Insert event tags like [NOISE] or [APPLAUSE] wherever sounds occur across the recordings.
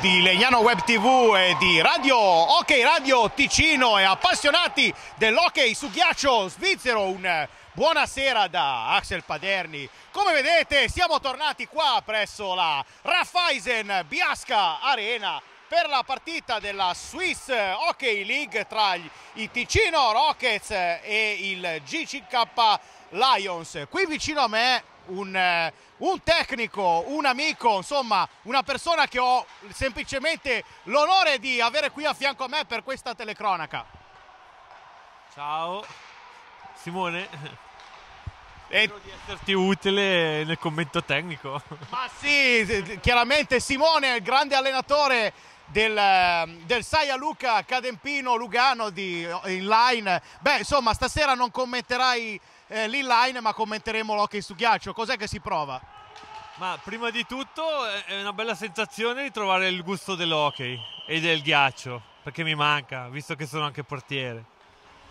di Legnano Web TV e di Radio Hockey Radio Ticino e appassionati dell'hockey su ghiaccio svizzero, un buonasera da Axel Paderni. Come vedete siamo tornati qua presso la Raiffeisen Biasca Arena per la partita della Swiss Hockey League tra i Ticino Rockets e il GCK Lions. Qui vicino a me un, eh, un, tecnico, un amico, insomma una persona che ho semplicemente l'onore di avere qui a fianco a me per questa telecronaca. Ciao Simone, e... spero di esserti utile nel commento tecnico. Ma sì, chiaramente Simone il grande allenatore del, del Saia Luca Cadempino Lugano di Inline. Beh, insomma, stasera non commenterai eh, l'inline, ma commenteremo l'hockey su ghiaccio. Cos'è che si prova? Ma prima di tutto eh, è una bella sensazione di trovare il gusto dell'hockey e del ghiaccio, perché mi manca, visto che sono anche portiere.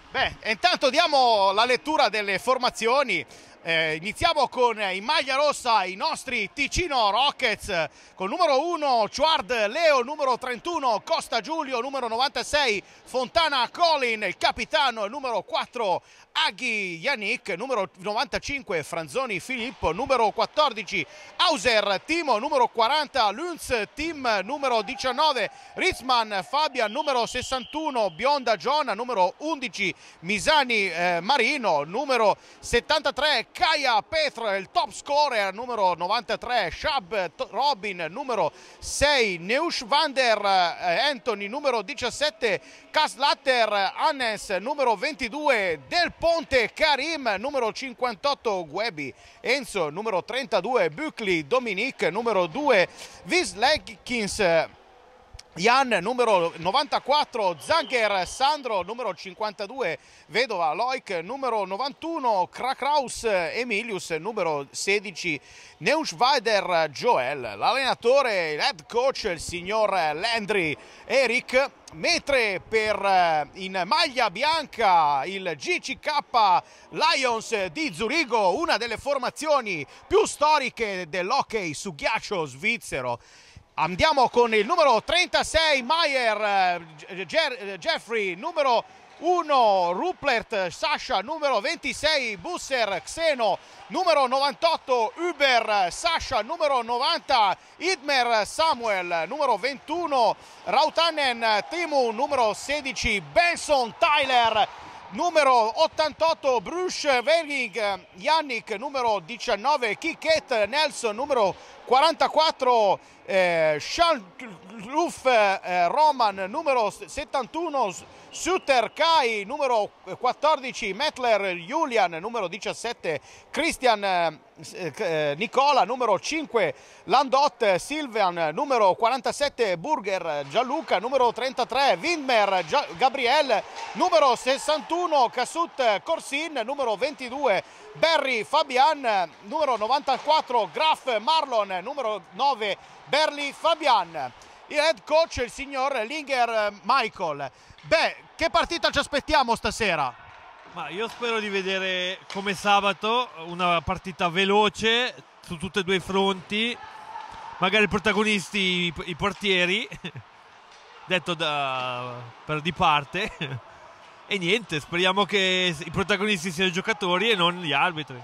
Beh, intanto diamo la lettura delle formazioni eh, iniziamo con in maglia rossa i nostri Ticino Rockets con numero 1 Chuard Leo, numero 31 Costa Giulio, numero 96 Fontana Colin, il capitano, numero 4 Aghi Yannick, numero 95 Franzoni Filippo, numero 14 Hauser Timo, numero 40 Lunz Tim, numero 19 Ritzman Fabian, numero 61 Bionda Giona, numero 11 Misani eh, Marino, numero 73 Kaya Petra il top scorer numero 93, Shab Robin numero 6, Neusch Vander eh, Anthony numero 17, Kaslatter Hannes numero 22, Del Ponte Karim numero 58, Guebi Enzo numero 32, Bucli Dominic numero 2, Vislekins Jan numero 94, Zanger, Sandro numero 52, Vedova, Loic numero 91, Krakraus, Emilius numero 16, Neuschweider, Joel, l'allenatore, head coach, il signor Landry, Eric, mentre per eh, in maglia bianca il GCK Lions di Zurigo, una delle formazioni più storiche dell'hockey su ghiaccio svizzero Andiamo con il numero 36 Mayer, eh, eh, Jeffrey numero 1 Ruplert, Sasha numero 26 Busser, Xeno numero 98 Uber, Sasha numero 90 Idmer Samuel numero 21 Rautanen Timu numero 16 Benson Tyler numero 88 Bruce Verling, Yannick numero 19 Kiket, Nelson numero 44 eh, Jean-Luc eh, Roman numero 71 Suter Kai numero 14, Metler Julian numero 17, Christian eh, eh, Nicola numero 5 Landot, Silvian numero 47 Burger, Gianluca numero 33 Windmer, Gabriel numero 61 Casut Corsin numero 22 Barry Fabian numero 94 Graf Marlon numero 9 Berli Fabian il head coach, il signor Linger eh, Michael. Beh, che partita ci aspettiamo stasera? Ma io spero di vedere come sabato una partita veloce su tutti e due i fronti, magari i protagonisti, i, portieri, [LAUGHS] detto da, per di parte. [LAUGHS] e niente, speriamo che i protagonisti siano i giocatori e non gli arbitri.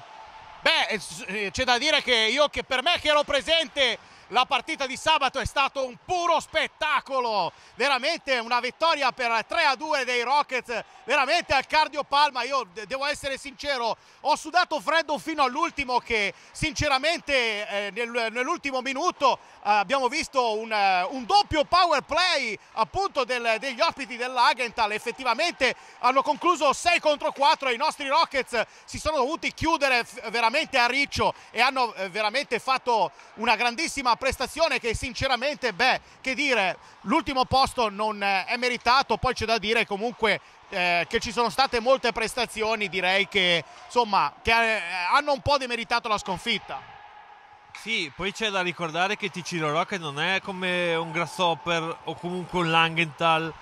Beh, eh, c'è da dire che io che per me che ero presente la partita di sabato è stato un puro spettacolo, veramente una vittoria per 3 a 2 dei Rockets, veramente al cardio palma, io devo essere sincero, ho sudato freddo fino all'ultimo che sinceramente eh, nel, nell'ultimo minuto eh, abbiamo visto un, uh, un, doppio power play appunto del, degli ospiti dell'Agental, effettivamente hanno concluso 6 contro 4, i nostri Rockets si sono dovuti chiudere veramente a riccio e hanno eh, veramente fatto una grandissima prestazione che sinceramente, beh, che dire, l'ultimo posto non eh, è meritato, poi c'è da dire comunque eh, che ci sono state molte prestazioni, direi che, insomma, che eh, hanno un po' demeritato la sconfitta. Sì, poi c'è da ricordare che Ticino Rock non è come un Grasshopper o comunque un Langenthal,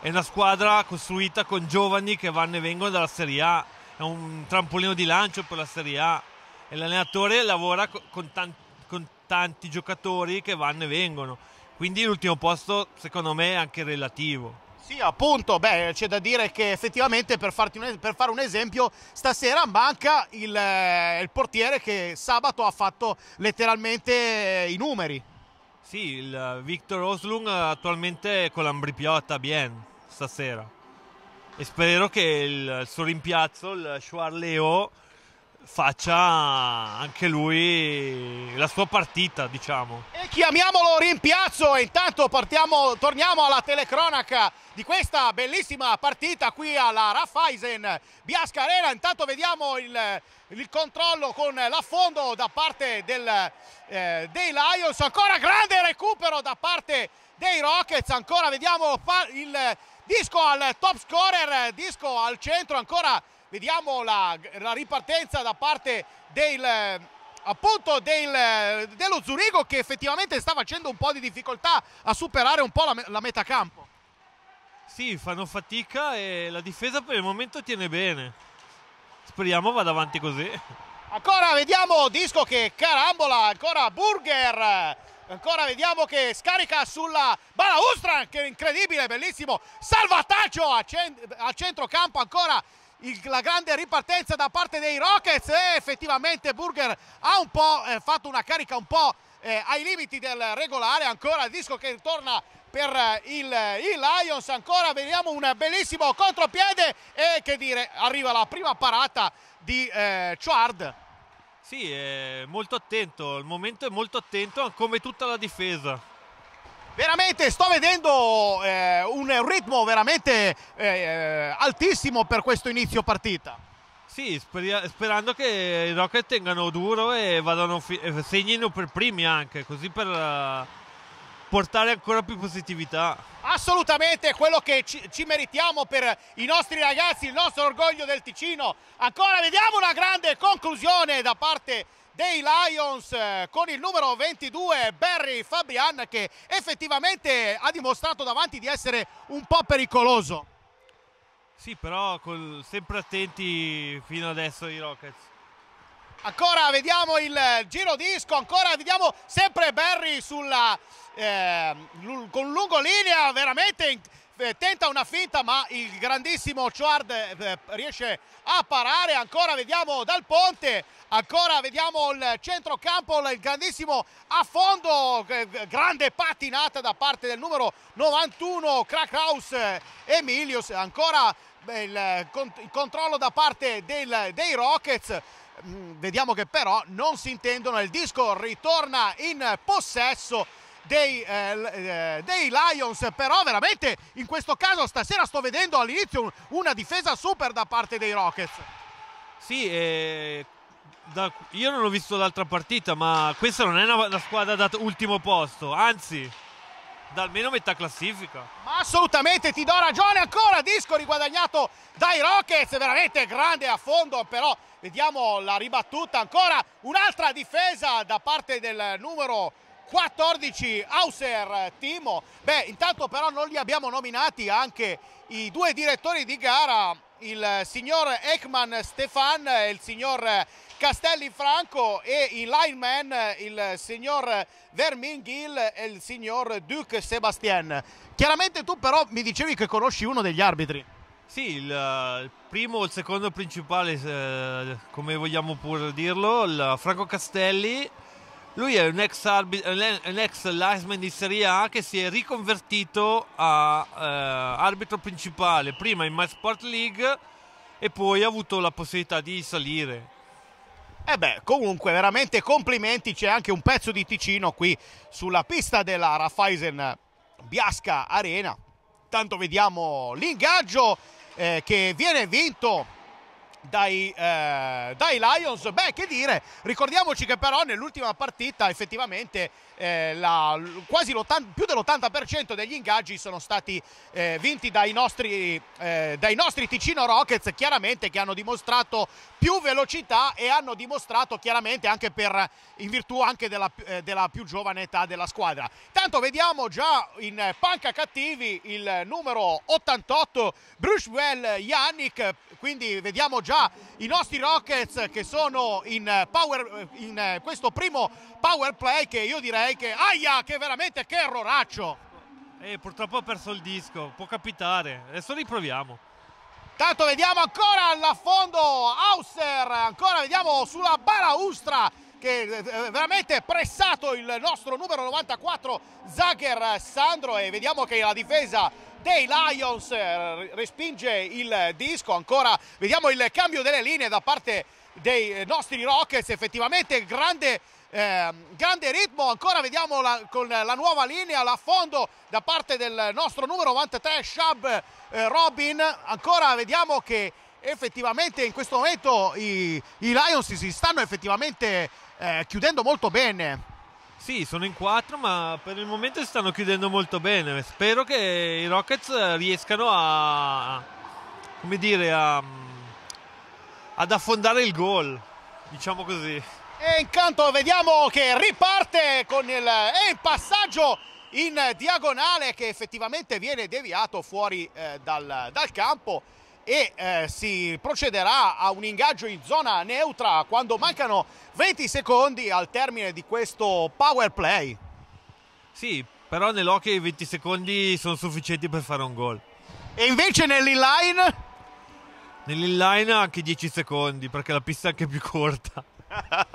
è una squadra costruita con giovani che vanno e vengono dalla Serie A, è un trampolino di lancio per la Serie A e l'allenatore lavora con tanti tanti giocatori che vanno e vengono. Quindi l'ultimo posto secondo me è anche relativo. Sì, appunto, beh, c'è da dire che effettivamente per, un, per, fare un esempio, stasera manca il, eh, il, portiere che sabato ha fatto letteralmente eh, i numeri. Sì, il eh, Victor Oslung eh, attualmente è con l'Ambripiotta bien stasera. E spero che il, il suo rimpiazzo, il Shuar Leo, faccia anche lui la sua partita, diciamo. E chiamiamolo rimpiazzo e intanto partiamo, torniamo alla telecronaca di questa bellissima partita qui alla Raffaisen Biasca Arena. Intanto vediamo il, il controllo con l'affondo da parte del, eh, dei Lions, ancora grande recupero da parte dei Rockets, ancora vediamo il disco al top scorer, disco al centro, ancora Vediamo la, la ripartenza da parte del appunto del, dello Zurigo che effettivamente sta facendo un po' di difficoltà a superare un po' la, la campo Sì, fanno fatica e la difesa per il momento tiene bene. Speriamo vada avanti così. Ancora vediamo Disco che carambola, ancora Burger, ancora vediamo che scarica sulla Balaustra che incredibile, bellissimo, salvataggio a, cent a centrocampo ancora il, la grande ripartenza da parte dei Rockets e effettivamente Burger ha un po' eh, fatto una carica un po' eh, ai limiti del regolare, ancora il disco che torna per eh, il, eh, il, Lions, ancora vediamo un bellissimo contropiede e che dire, arriva la prima parata di eh, Chard. Sì, molto attento, il momento è molto attento come tutta la difesa. Veramente sto vedendo eh, un ritmo veramente eh, eh altissimo per questo inizio partita. Sì, sper sperando che i Rocket tengano duro e e segnino per primi anche, così per uh, portare ancora più positività. Assolutamente, quello che ci, ci meritiamo per i nostri ragazzi, il nostro orgoglio del Ticino. Ancora vediamo una grande conclusione da parte di dei Lions eh, con il numero 22 Barry Fabian che effettivamente ha dimostrato davanti di essere un po' pericoloso. Sì, però col, sempre attenti fino adesso i Rockets. Ancora vediamo il giro disco, ancora vediamo sempre Barry sulla, eh, con lungo linea, veramente eh, tenta una finta ma il grandissimo Chuard eh, riesce a parare, ancora vediamo Dal Ponte, ancora vediamo il centrocampo, il grandissimo affondo, eh, grande pattinata da parte del numero 91 Krakaus Emilius, ancora il, il, controllo da parte del, dei Rockets mm, vediamo che però non si intendono il disco ritorna in possesso dei, eh, eh, dei, Lions, però veramente in questo caso stasera sto vedendo all'inizio una difesa super da parte dei Rockets. Sì, eh, da, io non ho visto l'altra partita, ma questa non è una, una squadra da ultimo posto, anzi da almeno metà classifica. Ma assolutamente ti do ragione ancora, disco riguadagnato dai Rockets, veramente grande a fondo, però vediamo la ribattuta ancora, un'altra difesa da parte del numero 14 Hauser Timo. Beh, intanto però non li abbiamo nominati anche i due direttori di gara, il signor Ekman Stefan e il signor Castelli Franco e i lineman, il signor Verminghill e il signor Duc Sebastien. Chiaramente tu però mi dicevi che conosci uno degli arbitri. Sì, il, eh, il primo o il secondo principale, eh, come vogliamo pure dirlo, il Franco Castelli lui è un ex, ex linesman di Serie A che si è riconvertito a eh, arbitro principale, prima in MySport League e poi ha avuto la possibilità di salire. E eh beh, comunque veramente complimenti, c'è anche un pezzo di Ticino qui sulla pista della Raiffeisen Biasca Arena. Tanto vediamo l'ingaggio eh, che viene vinto dai, eh, dai Lions. Beh, che dire, ricordiamoci che però nell'ultima partita effettivamente eh, la, quasi più dell'80% degli ingaggi sono stati eh, vinti dai nostri, eh, dai nostri Ticino Rockets, chiaramente che hanno dimostrato più velocità e hanno dimostrato chiaramente anche per, in virtù anche della, eh, della più giovane età della squadra. Tanto vediamo già in panca cattivi il numero 88 Bruchewell Yannick, quindi vediamo già i nostri Rockets che sono in, power, in questo primo power play che io direi che aia che veramente che erroraccio e eh, purtroppo ha perso il disco può capitare adesso riproviamo tanto vediamo ancora all'affondo Hauser ancora vediamo sulla balaustra che eh, eh, veramente pressato il nostro numero 94 Zagher Sandro e vediamo che la difesa dei Lions respinge il disco ancora vediamo il cambio delle linee da parte dei nostri Rockets effettivamente grande eh, grande ritmo ancora vediamo la, con la nuova linea l'affondo da parte del nostro numero 93 Shab eh, Robin ancora vediamo che effettivamente in questo momento i, i Lions si stanno effettivamente eh, chiudendo molto bene sì, sono in quattro, ma per il momento si stanno chiudendo molto bene. Spero che i Rockets riescano a. come dire, a, ad affondare il gol. Diciamo così. E intanto vediamo che riparte con il, eh, il passaggio in diagonale che effettivamente viene deviato fuori eh, dal, dal, campo e eh, si procederà a un ingaggio in zona neutra quando mancano 20 secondi al termine di questo power play. Sì, però nell'hockey 20 secondi sono sufficienti per fare un gol. E invece nell'inline? Nell'inline anche 10 secondi perché la pista è anche più corta. [LAUGHS]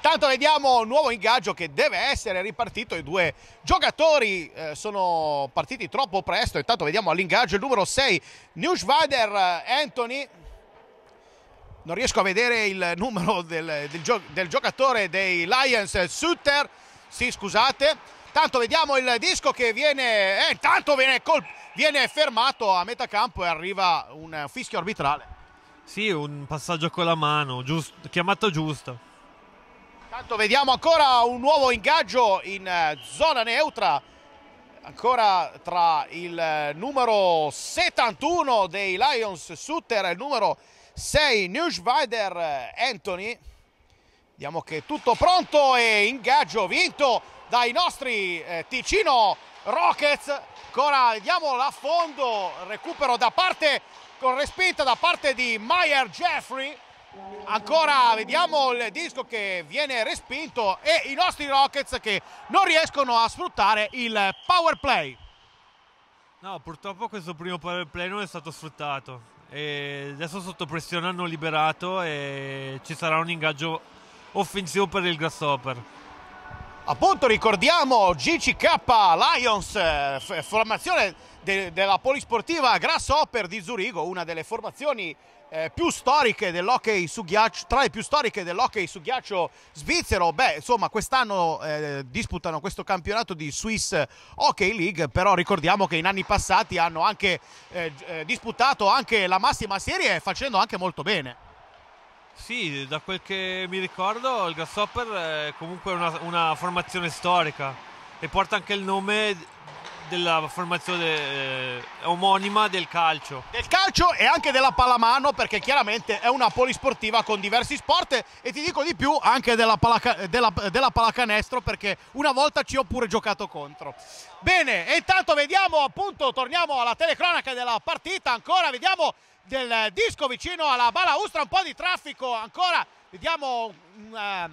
Tanto vediamo un nuovo ingaggio che deve essere ripartito. I due giocatori eh, sono partiti troppo presto. Intanto vediamo all'ingaggio il numero 6, Neuschwader eh, Anthony. Non riesco a vedere il numero del, del, gio del giocatore dei Lions, eh, Sutter. Sì, scusate. Tanto vediamo il disco che viene... Eh, intanto viene, viene fermato a metà campo e arriva un eh, fischio arbitrale. Sì, un passaggio con la mano, giusto, chiamato giusto. Intanto vediamo ancora un nuovo ingaggio in eh, zona neutra, ancora tra il eh, numero 71 dei Lions Sutter e il numero 6 Neuschweider eh, Anthony. Vediamo che è tutto pronto e ingaggio vinto dai nostri Ticino Rockets. Ancora vediamo l'affondo, recupero da parte con respinta da parte di Meyer Jeffrey ancora vediamo il disco che viene respinto e i nostri Rockets che non riescono a sfruttare il power play no purtroppo questo primo power play non è stato sfruttato e adesso sotto pressione hanno liberato e ci sarà un ingaggio offensivo per il Grasshopper appunto ricordiamo GCK Lions eh, formazione de della polisportiva Grasshopper di Zurigo, una delle formazioni eh, più storiche dell'hockey su ghiaccio, tra le più storiche dell'hockey su ghiaccio svizzero. Beh, insomma, quest'anno eh, disputano questo campionato di Swiss Hockey League, però ricordiamo che in anni passati hanno anche eh, eh disputato anche la massima serie facendo anche molto bene. Sì, da quel che mi ricordo il Grasshopper è comunque una, una formazione storica e porta anche il nome della formazione eh, omonima del calcio. Del calcio e anche della pallamano perché chiaramente è una polisportiva con diversi sport e ti dico di più anche della, palaca, della, della pallacanestro perché una volta ci ho pure giocato contro. Bene, e intanto vediamo appunto, torniamo alla telecronaca della partita ancora, vediamo del disco vicino alla Balaustra, un po' di traffico ancora, vediamo mm, eh,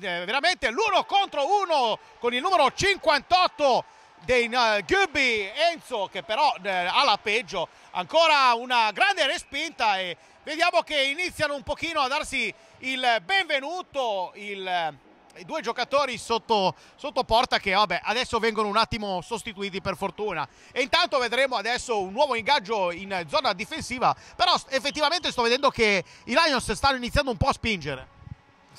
eh, veramente l'uno contro uno con il numero 58 dei uh, eh, Gubbi Enzo che però uh, ha la peggio ancora una grande respinta e vediamo che iniziano un pochino a darsi il benvenuto il, uh, i due giocatori sotto, sotto porta che vabbè, adesso vengono un attimo sostituiti per fortuna e intanto vedremo adesso un nuovo ingaggio in zona difensiva però effettivamente sto vedendo che i Lions stanno iniziando un po' a spingere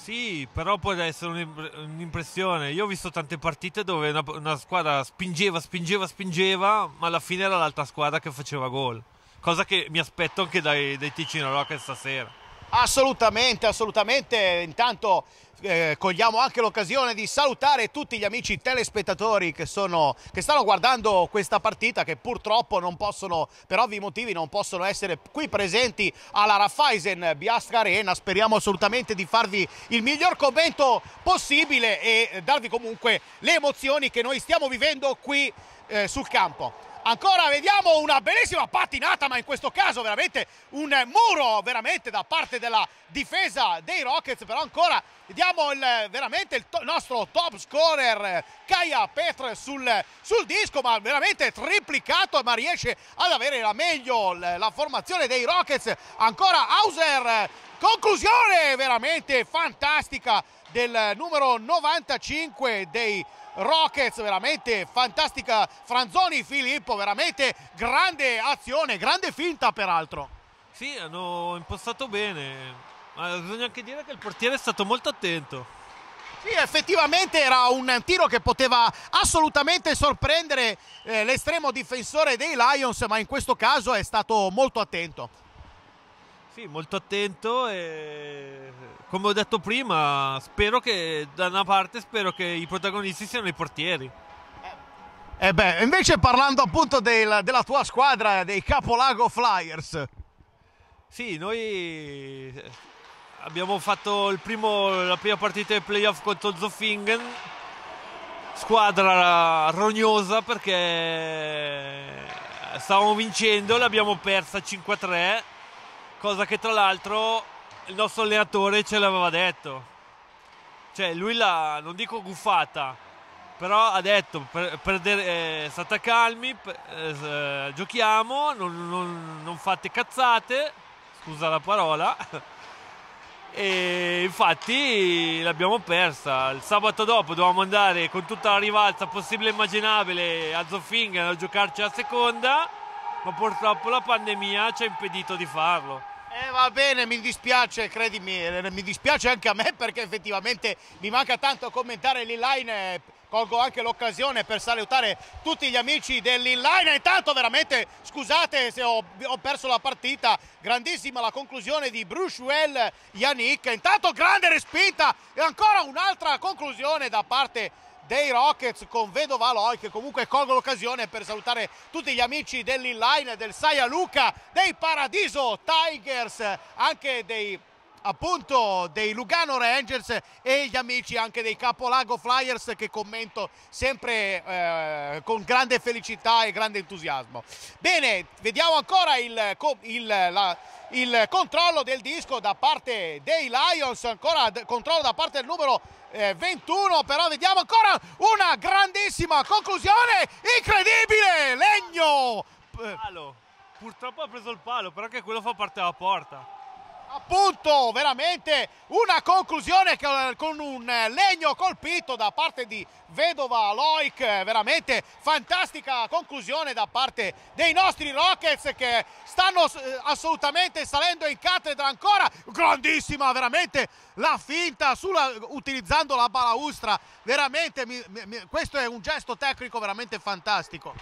sì, però può essere un'impressione. Io ho visto tante partite dove una, una squadra spingeva, spingeva, spingeva, ma alla fine era l'altra squadra che faceva gol. Cosa che mi aspetto anche dai, dai Ticino Rocket stasera. Assolutamente, assolutamente. Intanto eh, cogliamo anche l'occasione di salutare tutti gli amici telespettatori che, sono, che, stanno guardando questa partita che purtroppo non possono, per ovvi motivi, non possono essere qui presenti alla Raffaisen Biasca Arena. Speriamo assolutamente di farvi il miglior commento possibile e darvi comunque le emozioni che noi stiamo vivendo qui eh, sul campo ancora vediamo una bellissima pattinata ma in questo caso veramente un muro veramente da parte della difesa dei Rockets però ancora vediamo il, veramente il to nostro top scorer Kaya Petre sul, sul, disco ma veramente triplicato ma riesce ad avere la meglio la formazione dei Rockets ancora Hauser conclusione veramente fantastica del numero 95 dei Rockets Rockets, veramente fantastica Franzoni, Filippo, veramente grande azione, grande finta peraltro. Sì, hanno impostato bene, ma bisogna anche dire che il portiere è stato molto attento. Sì, effettivamente era un tiro che poteva assolutamente sorprendere eh, l'estremo difensore dei Lions, ma in questo caso è stato molto attento. Sì, molto attento e come ho detto prima, spero che da una parte spero che i protagonisti siano i portieri. E eh, eh beh, invece parlando appunto del, della tua squadra, dei Capolago Flyers. Sì, noi eh, abbiamo fatto primo, la prima partita dei playoff contro Zofingen, squadra rognosa perché stavamo vincendo, l'abbiamo persa 5-3, cosa che tra l'altro il nostro allenatore ce l'aveva detto. Cioè, lui l'ha, non dico guffata, però ha detto, per, per eh, state calmi, per, eh, eh, giochiamo, non, non, non fate cazzate, scusa la parola. [LAUGHS] e infatti l'abbiamo persa. Il sabato dopo dovevamo andare con tutta la rivalza possibile e immaginabile a Zofinga a giocarci la seconda, ma purtroppo la pandemia ci ha impedito di farlo. Eh va bene, mi dispiace, credimi, eh, mi dispiace anche a me perché effettivamente mi manca tanto commentare l'inline. Eh, colgo anche l'occasione per salutare tutti gli amici dell'inline. Intanto veramente scusate se ho, ho, perso la partita. Grandissima la conclusione di Bruchewell Yannick. Intanto grande respinta e ancora un'altra conclusione da parte di dei Rockets con Vedova Loi che comunque colgo l'occasione per salutare tutti gli amici dell'inline del Saia Luca, dei Paradiso Tigers, anche dei appunto dei Lugano Rangers e gli amici anche dei Capolago Flyers che commento sempre eh, con grande felicità e grande entusiasmo. Bene, vediamo ancora il, il, la, il controllo del disco da parte dei Lions, ancora controllo da parte del numero eh, 21 però vediamo ancora una grandissima conclusione incredibile Legno palo. purtroppo ha preso il palo però che quello fa parte della porta appunto veramente una conclusione eh, con un eh, legno colpito da parte di Vedova Loic eh, veramente fantastica conclusione da parte dei nostri Rockets che stanno assolutamente salendo in cattedra ancora grandissima veramente la finta sulla, utilizzando la balaustra veramente mi, mi, questo è un gesto tecnico veramente fantastico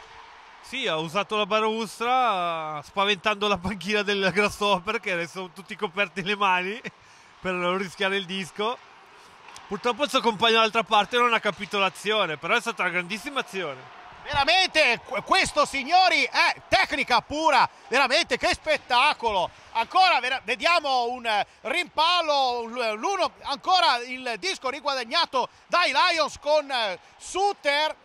sì, ha usato la barustra spaventando la panchina del Grasshopper che adesso sono tutti coperti le mani per non rischiare il disco. Purtroppo il suo compagno dall'altra parte non ha capito l'azione, però è stata una grandissima azione. Veramente, questo signori è tecnica pura, veramente che spettacolo. Ancora vediamo un rimpallo, l'uno, ancora il disco riguadagnato dai Lions con Suter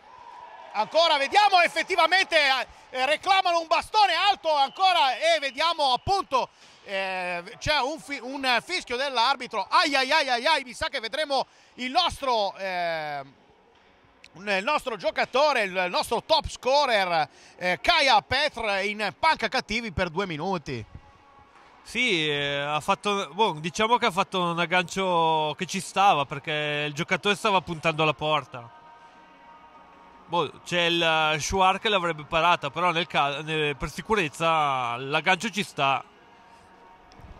ancora vediamo effettivamente eh, eh, reclamano un bastone alto ancora e vediamo appunto eh, c'è un, fi un, fischio dell'arbitro ai, ai ai ai ai mi sa che vedremo il nostro eh, il nostro giocatore, il nostro top scorer eh, Kaya Petr in panca cattivi per due minuti. Sì, eh, fatto, boh, diciamo che ha fatto un aggancio che ci stava perché il giocatore stava puntando alla porta. Boh, c'è il eh, Schuar che l'avrebbe parata, però nel caso, nel, per sicurezza l'aggancio ci sta.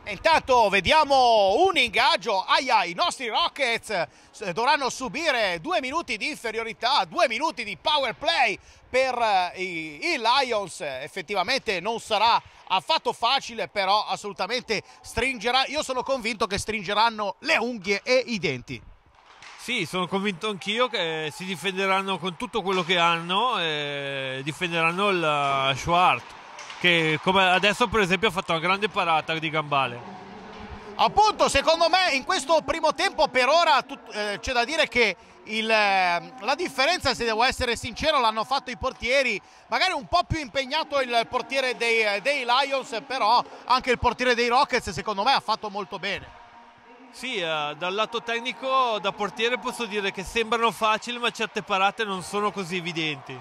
E intanto vediamo un ingaggio, ai ai, i nostri Rockets dovranno subire due minuti di inferiorità, due minuti di power play per eh, i, i Lions, effettivamente non sarà affatto facile però assolutamente stringerà, io sono convinto che stringeranno le unghie e i denti. Sì, sono convinto anch'io che si difenderanno con tutto quello che hanno e eh, difenderanno il Schwartz, che come adesso per esempio ha fatto una grande parata di Gambale. Appunto, secondo me in questo primo tempo per ora eh, c'è da dire che il, eh, la differenza, se devo essere sincero, l'hanno fatto i portieri. Magari un po' più impegnato il portiere dei, dei Lions, però anche il portiere dei Rockets secondo me ha fatto molto bene. Sì, eh, dal lato tecnico da portiere posso dire che sembrano facili ma certe parate non sono così evidenti.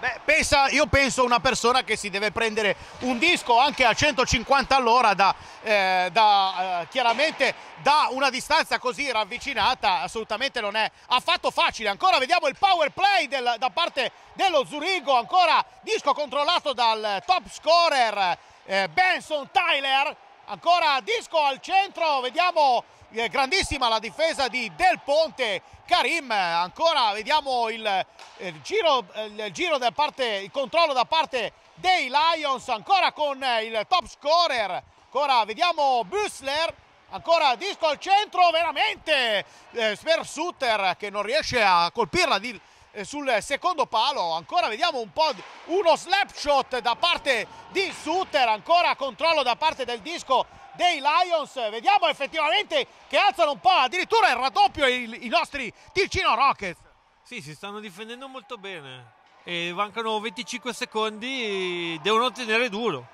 Beh, pensa, io penso una persona che si deve prendere un disco anche a 150 all'ora da, eh, da eh, chiaramente da una distanza così ravvicinata assolutamente non è affatto facile ancora vediamo il power play del, da parte dello Zurigo ancora disco controllato dal top scorer eh, Benson Tyler ancora disco al centro vediamo eh, grandissima la difesa di Del Ponte Karim ancora vediamo il, il, giro, il, giro parte, il controllo da parte dei Lions ancora con il top scorer ancora vediamo Büsler ancora disco al centro veramente eh, per Sutter che non riesce a colpirla di eh, sul secondo palo ancora vediamo un po' di, uno slapshot da parte di Sutter, ancora controllo da parte del disco dei Lions vediamo effettivamente che alzano un po' addirittura il raddoppio i, i nostri Ticino Rockets sì si stanno difendendo molto bene e mancano 25 secondi devono tenere duro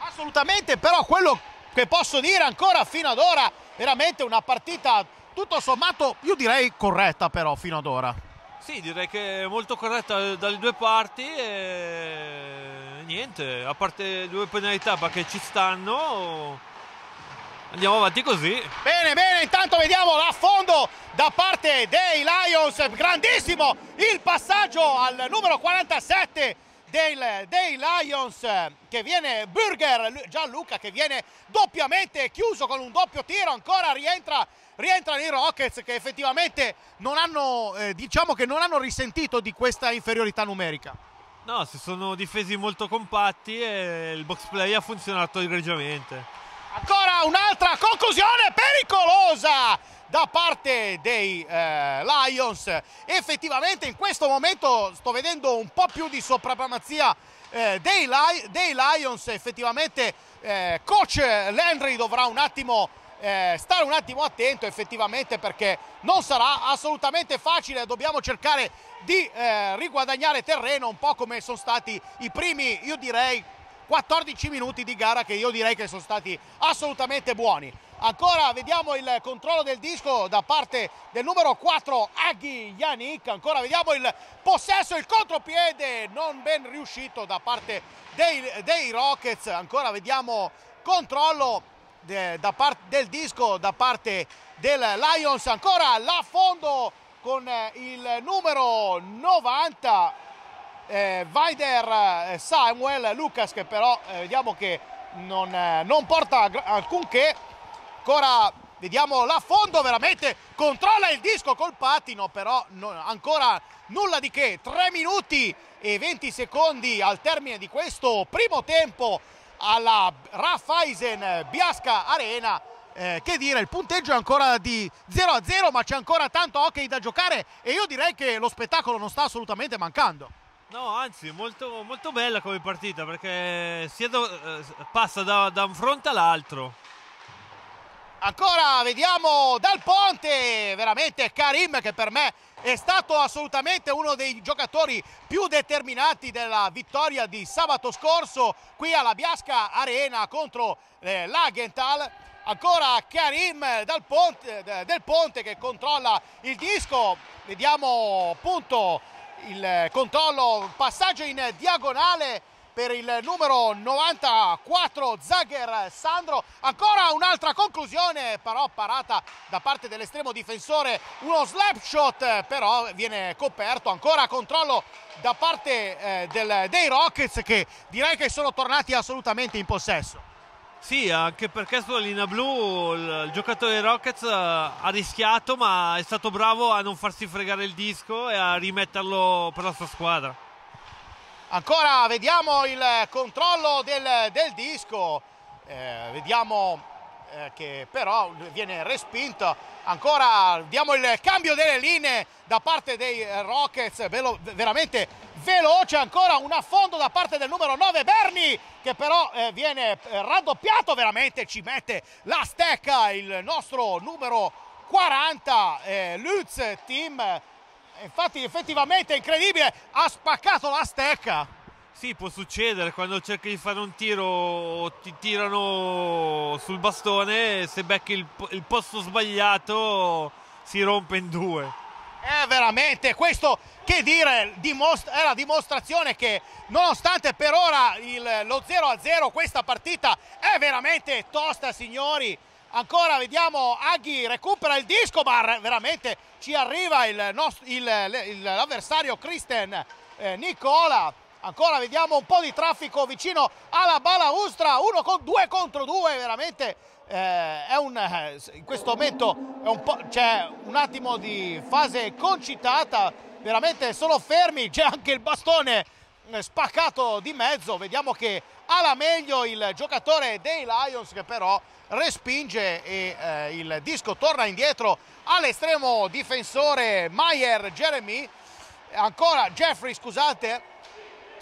assolutamente però quello che posso dire ancora fino ad ora veramente una partita tutto sommato io direi corretta però fino ad ora sì, direi che è molto corretta eh, dalle due parti e niente, a parte due penalità ma che ci stanno, andiamo avanti così. Bene, bene, intanto vediamo l'affondo da parte dei Lions, grandissimo il passaggio al numero 47 del, dei Lions che viene Burger, Gianluca che viene doppiamente chiuso con un doppio tiro, ancora rientra, rientrano i Rockets che effettivamente non hanno, eh, diciamo che non hanno risentito di questa inferiorità numerica. No, si sono difesi molto compatti e il box play ha funzionato egregiamente. Ancora un'altra conclusione pericolosa da parte dei eh, Lions. Effettivamente in questo momento sto vedendo un po' più di soprapremazia eh, dei, dei, Lions. Effettivamente eh, coach Landry dovrà un attimo eh, stare un attimo attento effettivamente perché non sarà assolutamente facile. Dobbiamo cercare di eh, riguadagnare terreno un po' come sono stati i primi, io direi, 14 minuti di gara che io direi che sono stati assolutamente buoni ancora vediamo il controllo del disco da parte del numero 4 Aghi Yannick, ancora vediamo il possesso, il contropiede non ben riuscito da parte dei, dei Rockets, ancora vediamo controllo de, part, del disco da parte del Lions, ancora là fondo con il numero 90 eh, Weider eh, Samuel Lucas che però eh, vediamo che non, eh, non porta alcunché ancora vediamo l'affondo veramente controlla il disco col pattino però non, ancora nulla di che 3 minuti e 20 secondi al termine di questo primo tempo alla Raiffeisen Biasca Arena eh, che dire, il punteggio è ancora di 0 a 0 ma c'è ancora tanto hockey da giocare e io direi che lo spettacolo non sta assolutamente mancando No, anzi, molto, molto bella come partita perché do, eh, passa da, da un fronte all'altro Ancora vediamo Dal Ponte, veramente Karim che per me è stato assolutamente uno dei giocatori più determinanti della vittoria di sabato scorso qui alla Biasca Arena contro eh, l'Agenthal. Ancora Karim dal ponte, del Ponte che controlla il disco, vediamo appunto il controllo, passaggio in diagonale per il numero 94 Zagher Sandro ancora un'altra conclusione però parata da parte dell'estremo difensore uno slap shot però viene coperto ancora controllo da parte eh, del, dei Rockets che direi che sono tornati assolutamente in possesso sì, anche perché sulla linea blu il, il giocatore dei Rockets eh, ha rischiato, ma è stato bravo a non farsi fregare il disco e a rimetterlo per la sua squadra ancora vediamo il controllo del, del disco eh, vediamo eh, che però viene respinto ancora diamo il cambio delle linee da parte dei Rockets velo, veramente veloce ancora un affondo da parte del numero 9 Berni che però eh, viene eh, raddoppiato veramente ci mette la stecca il nostro numero 40 eh, Lutz team infatti effettivamente è incredibile, ha spaccato la stecca. Sì, può succedere quando cerchi di fare un tiro, ti tirano sul bastone, se becchi il, il posto sbagliato si rompe in due. È veramente questo che dire, dimostra, è la dimostrazione che nonostante per ora il, lo 0-0 questa partita è veramente tosta signori ancora vediamo Aghi recupera il disco ma veramente ci arriva l'avversario Christian eh, Nicola ancora vediamo un po' di traffico vicino alla balaustra uno con due contro due veramente eh, un, eh, in questo momento c'è un, un attimo di fase concitata veramente sono fermi [LAUGHS] c'è anche il bastone eh, spaccato di mezzo vediamo che alla meglio il giocatore dei Lions che però respinge e eh, il disco torna indietro all'estremo difensore Maier Jeremy ancora Jeffrey scusate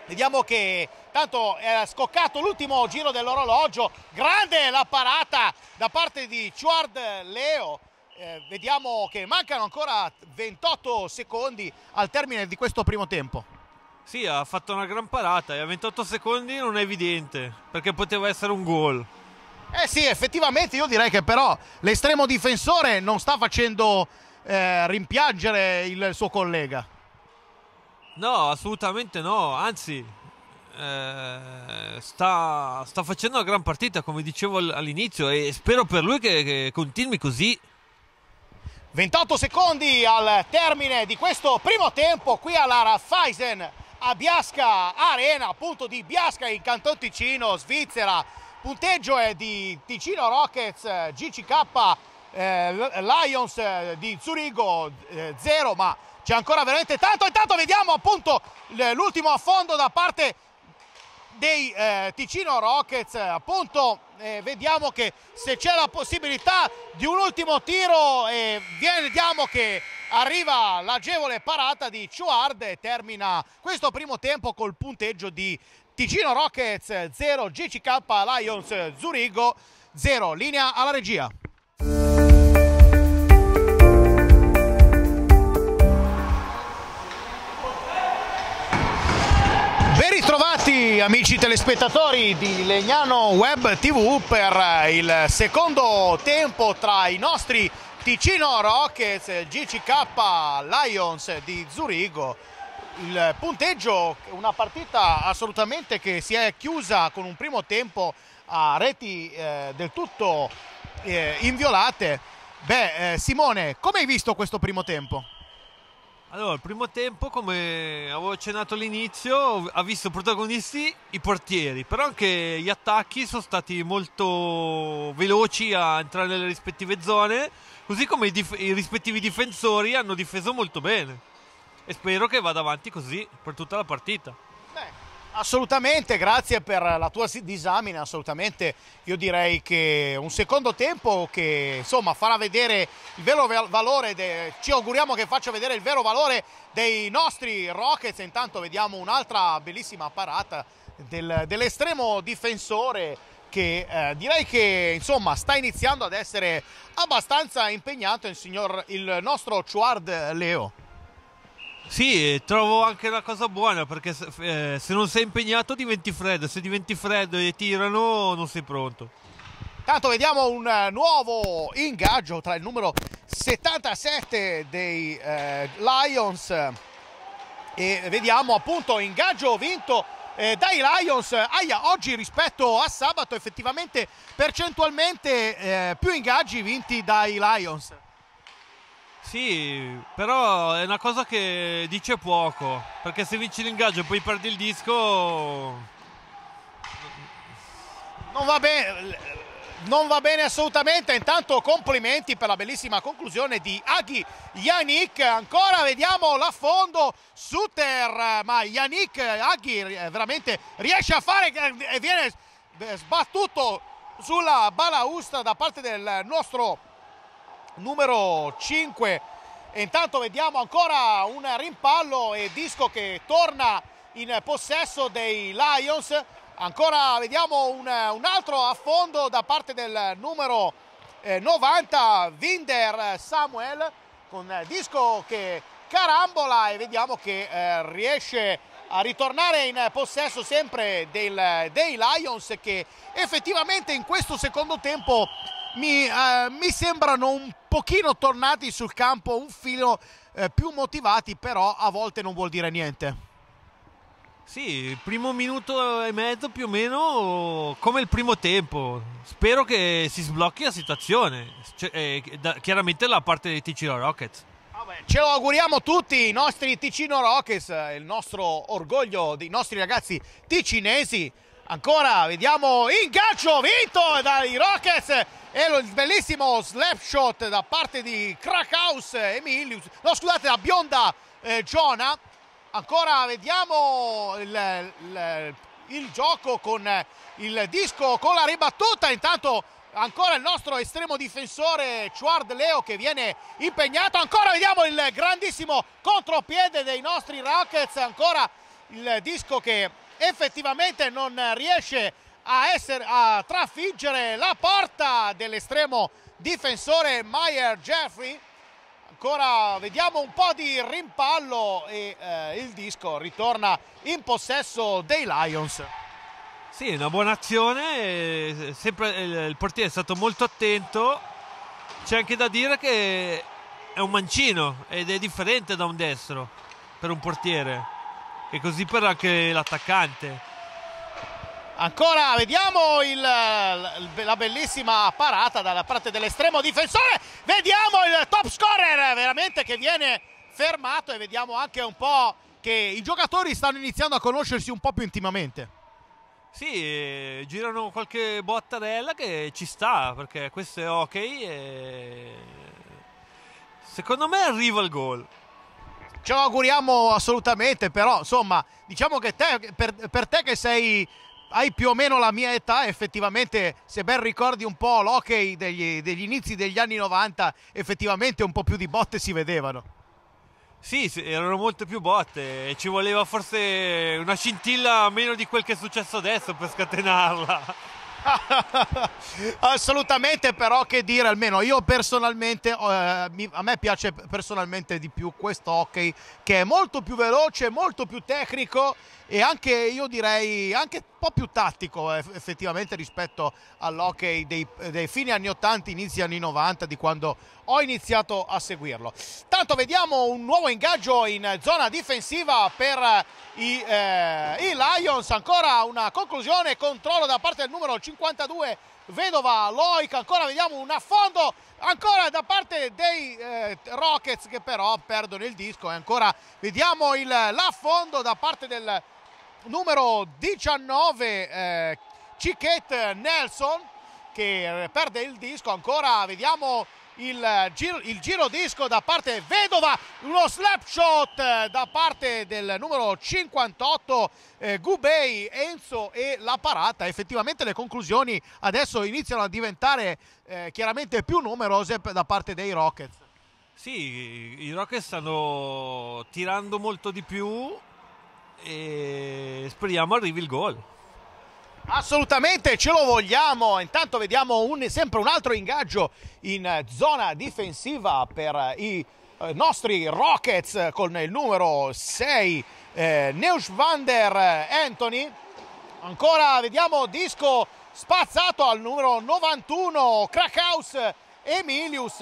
vediamo che tanto è scoccato l'ultimo giro dell'orologio grande la parata da parte di Chuard Leo eh, vediamo che mancano ancora 28 secondi al termine di questo primo tempo sì, ha fatto una gran parata e a 28 secondi non è evidente perché poteva essere un gol. Eh sì, effettivamente io direi che però l'estremo difensore non sta facendo eh, rimpiangere il suo collega. No, assolutamente no, anzi eh, sta, sta, facendo una gran partita come dicevo all'inizio e spero per lui che, che continui così. 28 secondi al termine di questo primo tempo qui alla Raiffeisen a Biasca Arena, appunto di Biasca in Canton Ticino, Svizzera. Punteggio è di Ticino Rockets, GCK eh, eh Lions eh, di Zurigo 0, eh, ma c'è ancora veramente tanto. Intanto vediamo appunto l'ultimo affondo da parte dei eh, Ticino Rockets appunto eh, vediamo che se c'è la possibilità di un ultimo tiro e eh, vediamo che arriva l'agevole parata di Chuard e termina questo primo tempo col punteggio di Ticino Rockets 0 GCK Lions Zurigo 0 linea alla regia Bentrovati amici telespettatori di Legnano Web TV per eh, il secondo tempo tra i nostri Ticino Rockets, GCK Lions di Zurigo. Il punteggio, una partita assolutamente che si è chiusa con un primo tempo a reti eh, del tutto eh, inviolate. Beh, eh, Simone, come hai visto questo primo tempo? Allora, il primo tempo, come avevo accennato all'inizio, ha visto protagonisti i portieri, però anche gli attacchi sono stati molto veloci a entrare nelle rispettive zone, così come i, dif i rispettivi difensori hanno difeso molto bene. E spero che vada avanti così per tutta la partita. Assolutamente, grazie per la tua disamina, assolutamente. Io direi che un secondo tempo che insomma farà vedere il vero valore, de... ci auguriamo che faccia vedere il vero valore dei nostri Rockets. Intanto vediamo un'altra bellissima parata del, dell'estremo difensore che eh, direi che insomma sta iniziando ad essere abbastanza impegnato il, signor, il nostro Chuard Leo. Sì, trovo anche una cosa buona perché se, eh, se non sei impegnato diventi freddo, se diventi freddo e tirano non sei pronto. Tanto vediamo un eh, nuovo ingaggio tra il numero 77 dei eh, Lions e vediamo appunto ingaggio vinto eh, dai Lions. Aia, oggi rispetto a sabato effettivamente percentualmente eh, più ingaggi vinti dai Lions. Sì, però è una cosa che dice poco, perché se vinci l'ingaggio e poi perdi il disco... Non va bene... Non va bene assolutamente, intanto complimenti per la bellissima conclusione di Aghi Yannick, ancora vediamo l'affondo Suter, ma Yannick Aghi eh, veramente riesce a fare eh, e viene sbattuto sulla balaustra da parte del nostro numero 5. E intanto vediamo ancora un rimpallo e Disco che torna in possesso dei Lions. Ancora vediamo un, un altro affondo da parte del numero eh, 90, Winder Samuel, con Disco che carambola e vediamo che eh, riesce a ritornare in possesso sempre del, dei Lions che effettivamente in questo secondo tempo mi, eh, mi sembrano un pochino tornati sul campo un filo eh, più motivati, però a volte non vuol dire niente. Sì, il primo minuto e mezzo più o meno come il primo tempo. Spero che si sblocchi la situazione. Cioè, eh, da, chiaramente la parte dei Ticino Rockets. Vabbè, ah, ce lo auguriamo tutti i nostri Ticino Rockets, eh, il nostro orgoglio dei nostri ragazzi ticinesi. Ancora, vediamo in calcio vinto dai Rockets e il bellissimo slap shot da parte di Krakaus Emilius. No, scusate, la bionda eh, Giona. Ancora vediamo il, il, il gioco con il disco con la ribattuta. Intanto ancora il nostro estremo difensore Chuard Leo che viene impegnato. Ancora vediamo il grandissimo contropiede dei nostri Rockets. Ancora il disco che effettivamente non riesce a, essere, a trafiggere la porta dell'estremo difensore Meyer Jeffrey ancora vediamo un po' di rimpallo e eh, il disco ritorna in possesso dei Lions sì, una buona azione, eh, sempre il portiere è stato molto attento, c'è anche da dire che è un mancino ed è differente da un destro per un portiere e così per anche l'attaccante. Ancora vediamo il, la bellissima parata dalla parte dell'estremo difensore. Vediamo il top scorer veramente che viene fermato e vediamo anche un po' che i giocatori stanno iniziando a conoscersi un po' più intimamente. Sì, girano qualche bottarella che ci sta perché questo è ok e... secondo me arriva il gol ce lo auguriamo assolutamente, però insomma, diciamo che te, per, per, te che sei, hai più o meno la mia età, effettivamente se ben ricordi un po' l'hockey degli, degli inizi degli anni 90, effettivamente un po' più di botte si vedevano. Sì, erano molte più botte e ci voleva forse una scintilla meno di quel che è successo adesso per scatenarla. [LAUGHS] Assolutamente, però che dire, almeno io personalmente, eh, mi, a me piace personalmente di più questo hockey che è molto più veloce, molto più tecnico e anche io direi anche un po' più tattico eh, effettivamente rispetto all'hockey dei, dei fini anni 80, inizi anni 90 di quando ho iniziato a seguirlo. Tanto vediamo un nuovo ingaggio in zona difensiva per i, eh, i Lions, ancora una conclusione, controllo da parte del numero 52 Vedova Loic, ancora vediamo un affondo ancora da parte dei eh, Rockets che però perdono il disco e ancora vediamo il, l'affondo da parte del numero 19 eh, Cicchet Nelson che eh, perde il disco ancora vediamo il eh, giro, il giro disco da parte Vedova, uno slapshot eh, da parte del numero 58 eh, Gubei, Enzo e la parata. Effettivamente le conclusioni adesso iniziano a diventare eh, chiaramente più numerose da parte dei Rockets. Sì, i Rockets stanno tirando molto di più e speriamo arrivi il gol. Assolutamente, ce lo vogliamo. Intanto vediamo un, sempre un altro ingaggio in eh, zona difensiva per eh, i eh, nostri Rockets con il numero 6, eh, Neuschwander Anthony. Ancora vediamo disco spazzato al numero 91, Krakaus Emilius.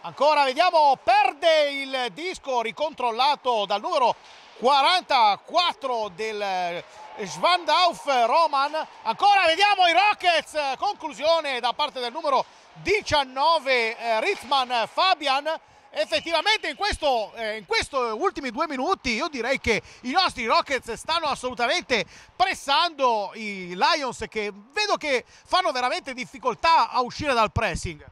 Ancora vediamo, perde il disco ricontrollato dal numero 44 del Schwandauf Roman. Ancora vediamo i Rockets. Conclusione da parte del numero 19 eh, Ritzman Fabian. Effettivamente in, questo, eh, in questi ultimi due minuti io direi che i nostri Rockets stanno assolutamente pressando i Lions che vedo che fanno veramente difficoltà a uscire dal pressing.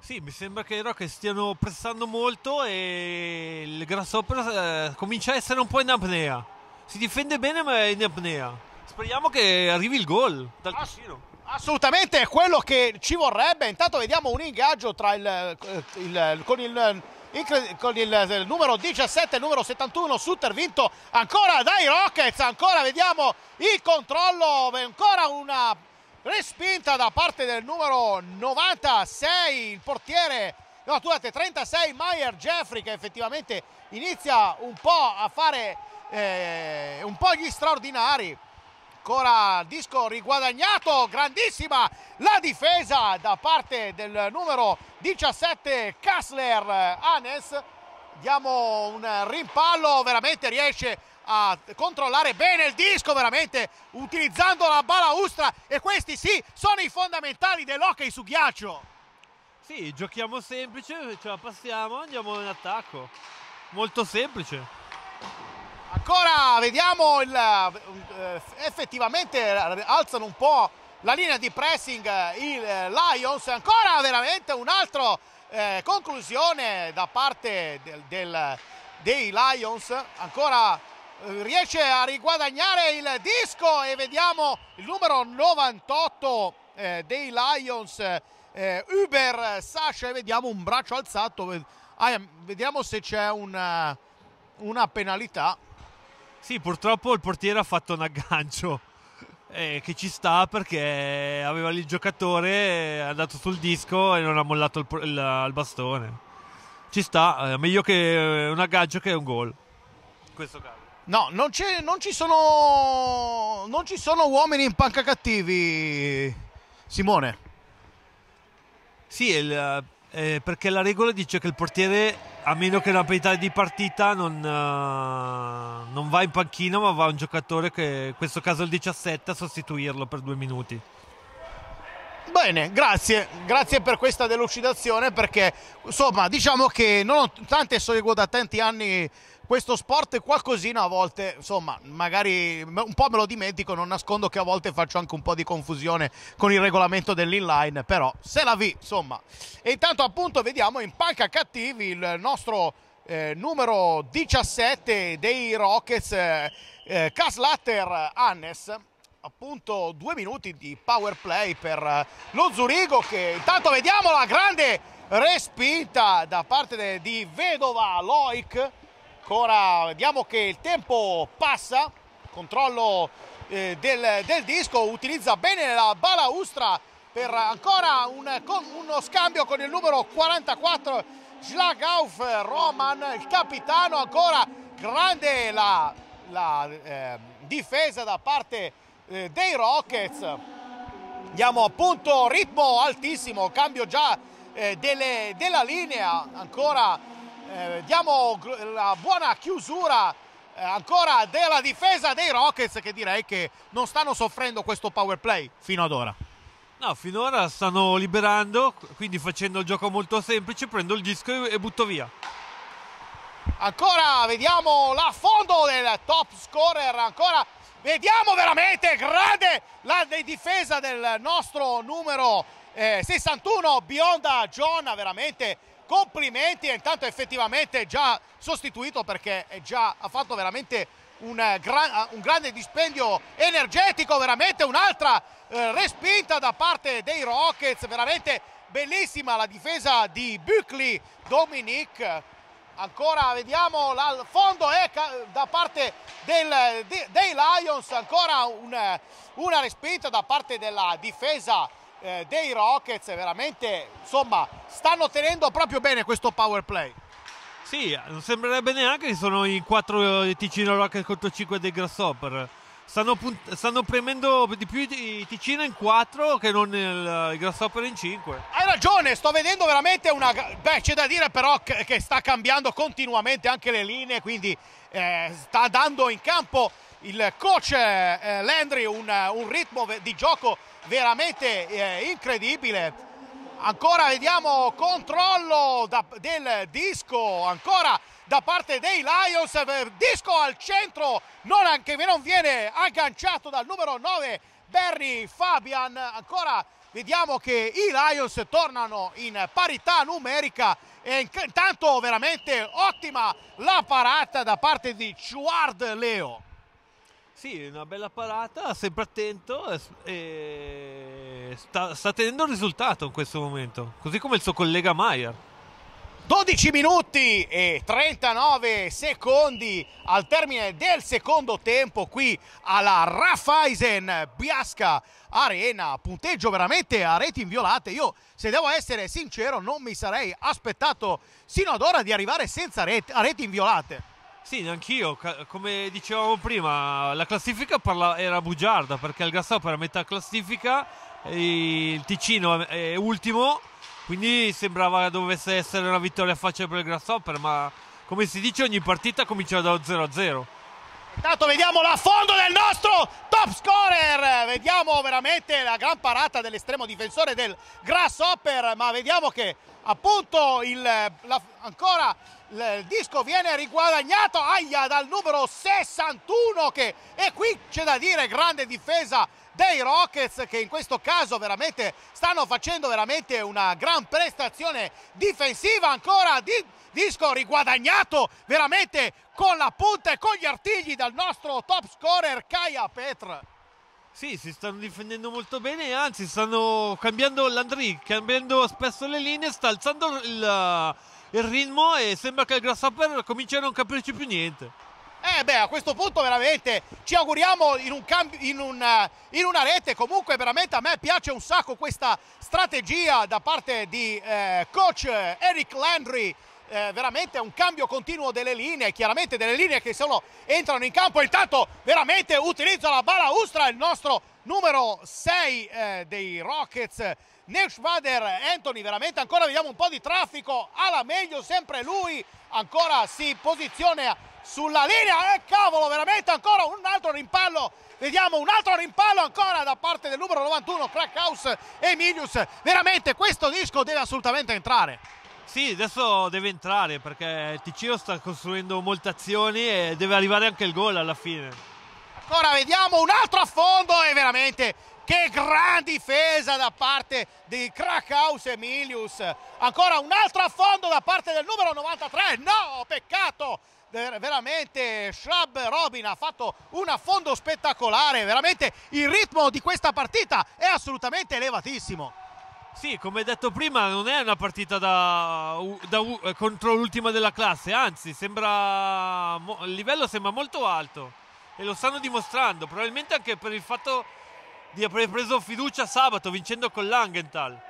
Sì, mi sembra che i Rockets stiano pressando molto e il Grasshopper eh, comincia a essere un po' in apnea si difende bene ma è in apnea. Speriamo che arrivi il gol dal Ass- ah, Cassino. Assolutamente, è quello che ci vorrebbe. Intanto vediamo un ingaggio tra il, eh, il eh, con il eh, con il numero 17 il numero 71 Sutter vinto ancora dai Rockets ancora vediamo il controllo ancora una respinta da parte del numero 96 il portiere no scusate 36 Meyer Jeffrey che effettivamente inizia un po' a fare eh, un po' gli straordinari ancora disco riguadagnato, grandissima la difesa da parte del numero 17 Kassler Anes. Diamo un rimpallo, veramente riesce a controllare bene il disco, veramente utilizzando la balaustra e questi sì sono i fondamentali dell'hockey su ghiaccio. Sì, giochiamo semplice, ce la passiamo, andiamo in attacco. Molto semplice. Ancora vediamo il, eh, effettivamente alzano un po' la linea di pressing eh, i eh, Lions. Ancora veramente un'altra eh, conclusione da parte del, del, dei Lions. Ancora riesce a riguadagnare il disco e vediamo il numero 98 eh, dei Lions, eh, Uber Sasha e vediamo un braccio alzato. Ah, vediamo se c'è una, una penalità. Sì, purtroppo il portiere ha fatto un aggancio eh, che ci sta perché aveva lì il giocatore, è andato sul disco e non ha mollato il, il, il bastone. Ci sta, eh, meglio che un aggancio che un gol. In questo caso. No, non, non, ci sono, non ci sono uomini in panca cattivi, Simone. Sì, il, eh, perché la regola dice che il portiere a meno che la parità di partita non, uh, non, va in panchina, ma va un giocatore che in questo caso il 17 a sostituirlo per due minuti. Bene, grazie, grazie per questa delucidazione perché insomma diciamo che nonostante seguo da tanti anni questo sport qualcosina a volte, insomma, magari un po' me lo dimentico, non nascondo che a volte faccio anche un po' di confusione con il regolamento dell'inline, però se la vi, insomma. E intanto appunto vediamo in panca cattivi il nostro eh, numero 17 dei Rockets, eh, eh Caslatter Hannes appunto due minuti di power play per eh, lo Zurigo che intanto vediamo la grande respinta da parte di Vedova Loic ancora vediamo che il tempo passa controllo eh, del, del, disco utilizza bene la balaustra per ancora un, uno scambio con il numero 44 Schlagauf Roman il capitano ancora grande la, la eh, difesa da parte eh, dei Rockets diamo appunto ritmo altissimo cambio già eh, delle, della linea ancora eh, diamo la buona chiusura eh, ancora della difesa dei Rockets che direi che non stanno soffrendo questo power play fino ad ora. No, finora stanno liberando, quindi facendo il gioco molto semplice, prendo il disco e butto via. Ancora vediamo l'affondo del top scorer, ancora vediamo veramente grande la difesa del nostro numero eh, 61, Bionda John, veramente complimenti e intanto effettivamente è già sostituito perché già, ha fatto veramente un, eh, gran, eh, un, grande dispendio energetico, veramente un'altra eh, respinta da parte dei Rockets, veramente bellissima la difesa di Buckley, Dominic, ancora vediamo al fondo è eh, da parte del, de, dei Lions, ancora un, una respinta da parte della difesa eh, dei Rockets veramente insomma stanno tenendo proprio bene questo power play sì, non sembrerebbe neanche che sono i 4 eh, Ticino Rockets contro 5 dei Grasshopper stanno, punt- stanno premendo di più i Ticino in 4 che non il, eh, il Grasshopper in 5 hai ragione, sto vedendo veramente una beh c'è da dire però che, che sta cambiando continuamente anche le linee quindi eh, sta dando in campo il coach eh, Landry un, un ritmo di gioco veramente eh, incredibile ancora vediamo controllo da, del disco ancora da parte dei Lions disco al centro non anche non viene agganciato dal numero 9 Bernie Fabian ancora vediamo che i Lions tornano in parità numerica e intanto veramente ottima la parata da parte di Chuard Leo sì, una bella parata, sempre attento e sta, sta tenendo il risultato in questo momento, così come il suo collega Maier. 12 minuti e 39 secondi al termine del secondo tempo qui alla Raiffeisen Biasca Arena. Punteggio veramente a reti inviolate. Io, se devo essere sincero, non mi sarei aspettato sino ad ora di arrivare senza reti, a reti inviolate. Sì, neanch'io. Come dicevamo prima, la classifica era bugiarda perché il Grasshopper è a metà classifica, il Ticino è ultimo, quindi sembrava dovesse essere una vittoria facile per il Grasshopper, ma come si dice ogni partita comincia da 0 a 0. Intanto vediamo l'affondo del nostro top scorer. Vediamo veramente la gran parata dell'estremo difensore del Grasshopper, ma vediamo che appunto il, la, ancora il disco viene riguadagnato aia dal numero 61 che e qui c'è da dire grande difesa dei Rockets che in questo caso veramente stanno facendo veramente una gran prestazione difensiva ancora di disco riguadagnato veramente con la punta e con gli artigli dal nostro top scorer Kaya Petra. Sì, si stanno difendendo molto bene, anzi stanno cambiando l'Andri, cambiando spesso le linee, sta alzando il, eh, il ritmo e sembra che il Grasshopper cominci a non capirci più niente. Eh beh, a questo punto veramente ci auguriamo in, un in, un, eh, in, una rete, comunque veramente a me piace un sacco questa strategia da parte di eh, coach Eric Landry eh, veramente un cambio continuo delle linee, chiaramente delle linee che sono, entrano in campo, intanto veramente utilizza la bala Ustra, il nostro numero 6 eh, dei Rockets, Neuschwader, Anthony, veramente ancora vediamo un po' di traffico, alla meglio sempre lui, ancora si posiziona sulla linea, e eh, cavolo veramente ancora un altro rimpallo vediamo un altro rimpallo ancora da parte del numero 91 Crackhouse Emilius veramente questo disco deve assolutamente entrare sì, adesso deve entrare perché Ticino sta costruendo molte azioni e deve arrivare anche il gol alla fine. Ancora vediamo un altro affondo e veramente che gran difesa da parte di Krakaus Emilius. Ancora un altro affondo da parte del numero 93. No, peccato! veramente Schwab Robin ha fatto un affondo spettacolare, veramente il ritmo di questa partita è assolutamente elevatissimo. Sì, come detto prima, non è una partita da, da, eh, contro l'ultima della classe, anzi, sembra, il livello sembra molto alto e lo stanno dimostrando, probabilmente anche per il fatto di aver preso fiducia sabato vincendo con l'Angenthal.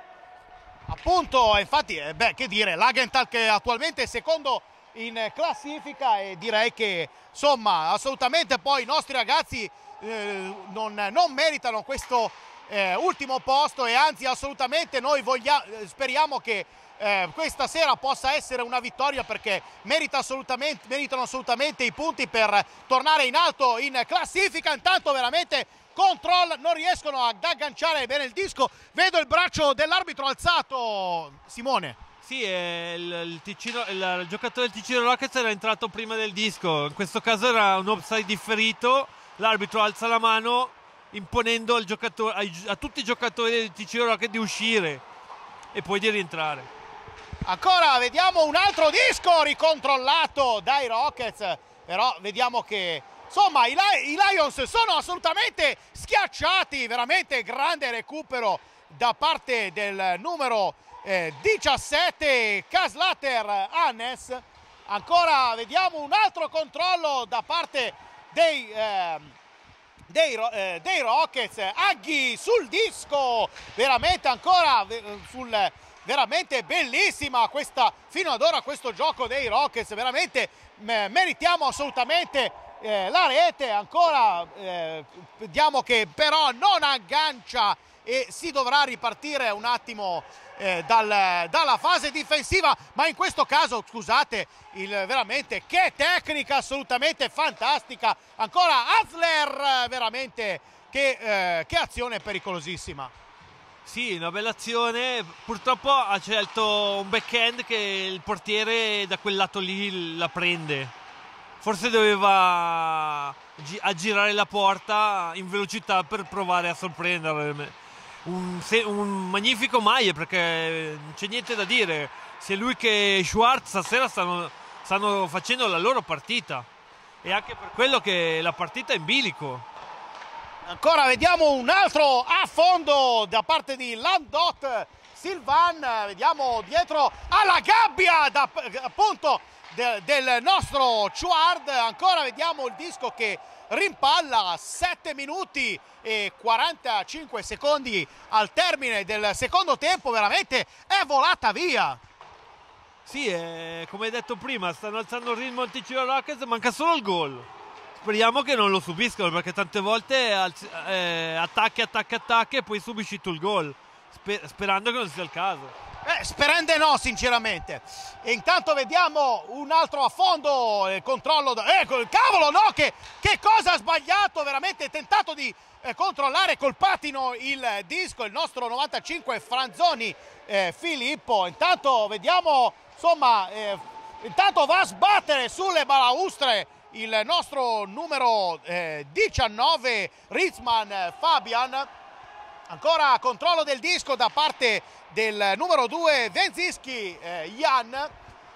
Appunto, infatti, eh, beh, che dire, l'Angenthal che attualmente è secondo in classifica e direi che, insomma, assolutamente poi i nostri ragazzi eh, non, non meritano questo eh, ultimo posto e anzi assolutamente noi vogliamo, speriamo che eh, questa sera possa essere una vittoria perché merita assolutamente, meritano assolutamente i punti per tornare in alto in classifica. Intanto veramente control, non riescono ad agganciare bene il disco. Vedo il braccio dell'arbitro alzato, Simone. Sì, eh, il, il, Ticino, il, il, giocatore del Ticino Rockets era entrato prima del disco, in questo caso era un offside differito, l'arbitro alza la mano, imponendo ai, a tutti i giocatori del TC Rocket di uscire e poi di rientrare. Ancora vediamo un altro disco ricontrollato dai Rockets, però vediamo che insomma i, i Lions sono assolutamente schiacciati, veramente grande recupero da parte del numero eh, 17 Caslater Hannes. Ancora vediamo un altro controllo da parte dei... Eh, dei, eh, dei Rockets. Aghi sul disco, veramente ancora sul veramente bellissima questa fino ad ora questo gioco dei Rockets veramente meritiamo assolutamente eh, la rete ancora eh, vediamo che però non aggancia e si dovrà ripartire un attimo eh, dal, dalla fase difensiva ma in questo caso scusate il, veramente che tecnica assolutamente fantastica ancora Azler veramente che, eh, che azione pericolosissima sì, una bella azione. Purtroppo ha scelto un backhand che il portiere da quel lato lì la prende. Forse doveva aggirare la porta in velocità per provare a sorprenderlo un, un magnifico Maier perché eh, non c'è niente da dire. Sia lui che Schwartz stasera stanno, stanno facendo la loro partita e anche per quello che la partita è in bilico. Ancora vediamo un altro a fondo da parte di Landot Silvan, vediamo dietro alla gabbia da, appunto del, del nostro Chuard, ancora vediamo il disco che rimpalla 7 minuti e 45 secondi al termine del secondo tempo veramente è volata via sì, eh, come detto prima, stanno alzando il ritmo al Ticino Rockets, manca solo il gol. Speriamo che non lo subiscano perché tante volte eh, attacchi, attacchi, attacchi e poi subisci tu il gol, sper sperando che non sia il caso. Eh, sperende no, sinceramente. E intanto vediamo un altro a fondo, il controllo... Da... Ecco, eh, cavolo, no, che, che, cosa ha sbagliato, veramente, tentato di eh, controllare col patino il disco, il nostro 95 Franzoni eh, Filippo. Intanto vediamo, insomma, eh, intanto va a sbattere sulle balaustre il nostro numero 19 eh, Ritzman Fabian ancora controllo del disco da parte del numero 2 Venzinski eh, Jan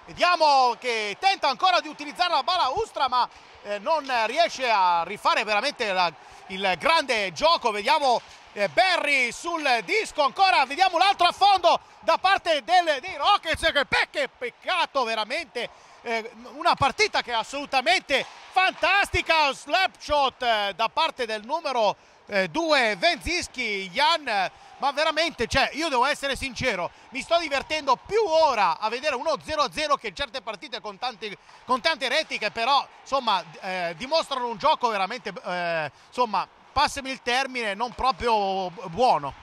vediamo che tenta ancora di utilizzare la bala Ustra ma eh, non riesce a rifare veramente la, il grande gioco vediamo eh, Berry sul disco ancora vediamo l'altro a fondo da parte del, dei Rockets che pecche, peccato veramente eh, una partita che è assolutamente fantastica slap shot eh, da parte del numero 2. Eh, due Venzischi, Jan, ma veramente, cioè, io devo essere sincero, mi sto divertendo più ora a vedere uno 0-0 che certe partite con, tanti, con tante reti che però, insomma, eh, dimostrano un gioco veramente, eh, insomma, passami il termine, non proprio buono.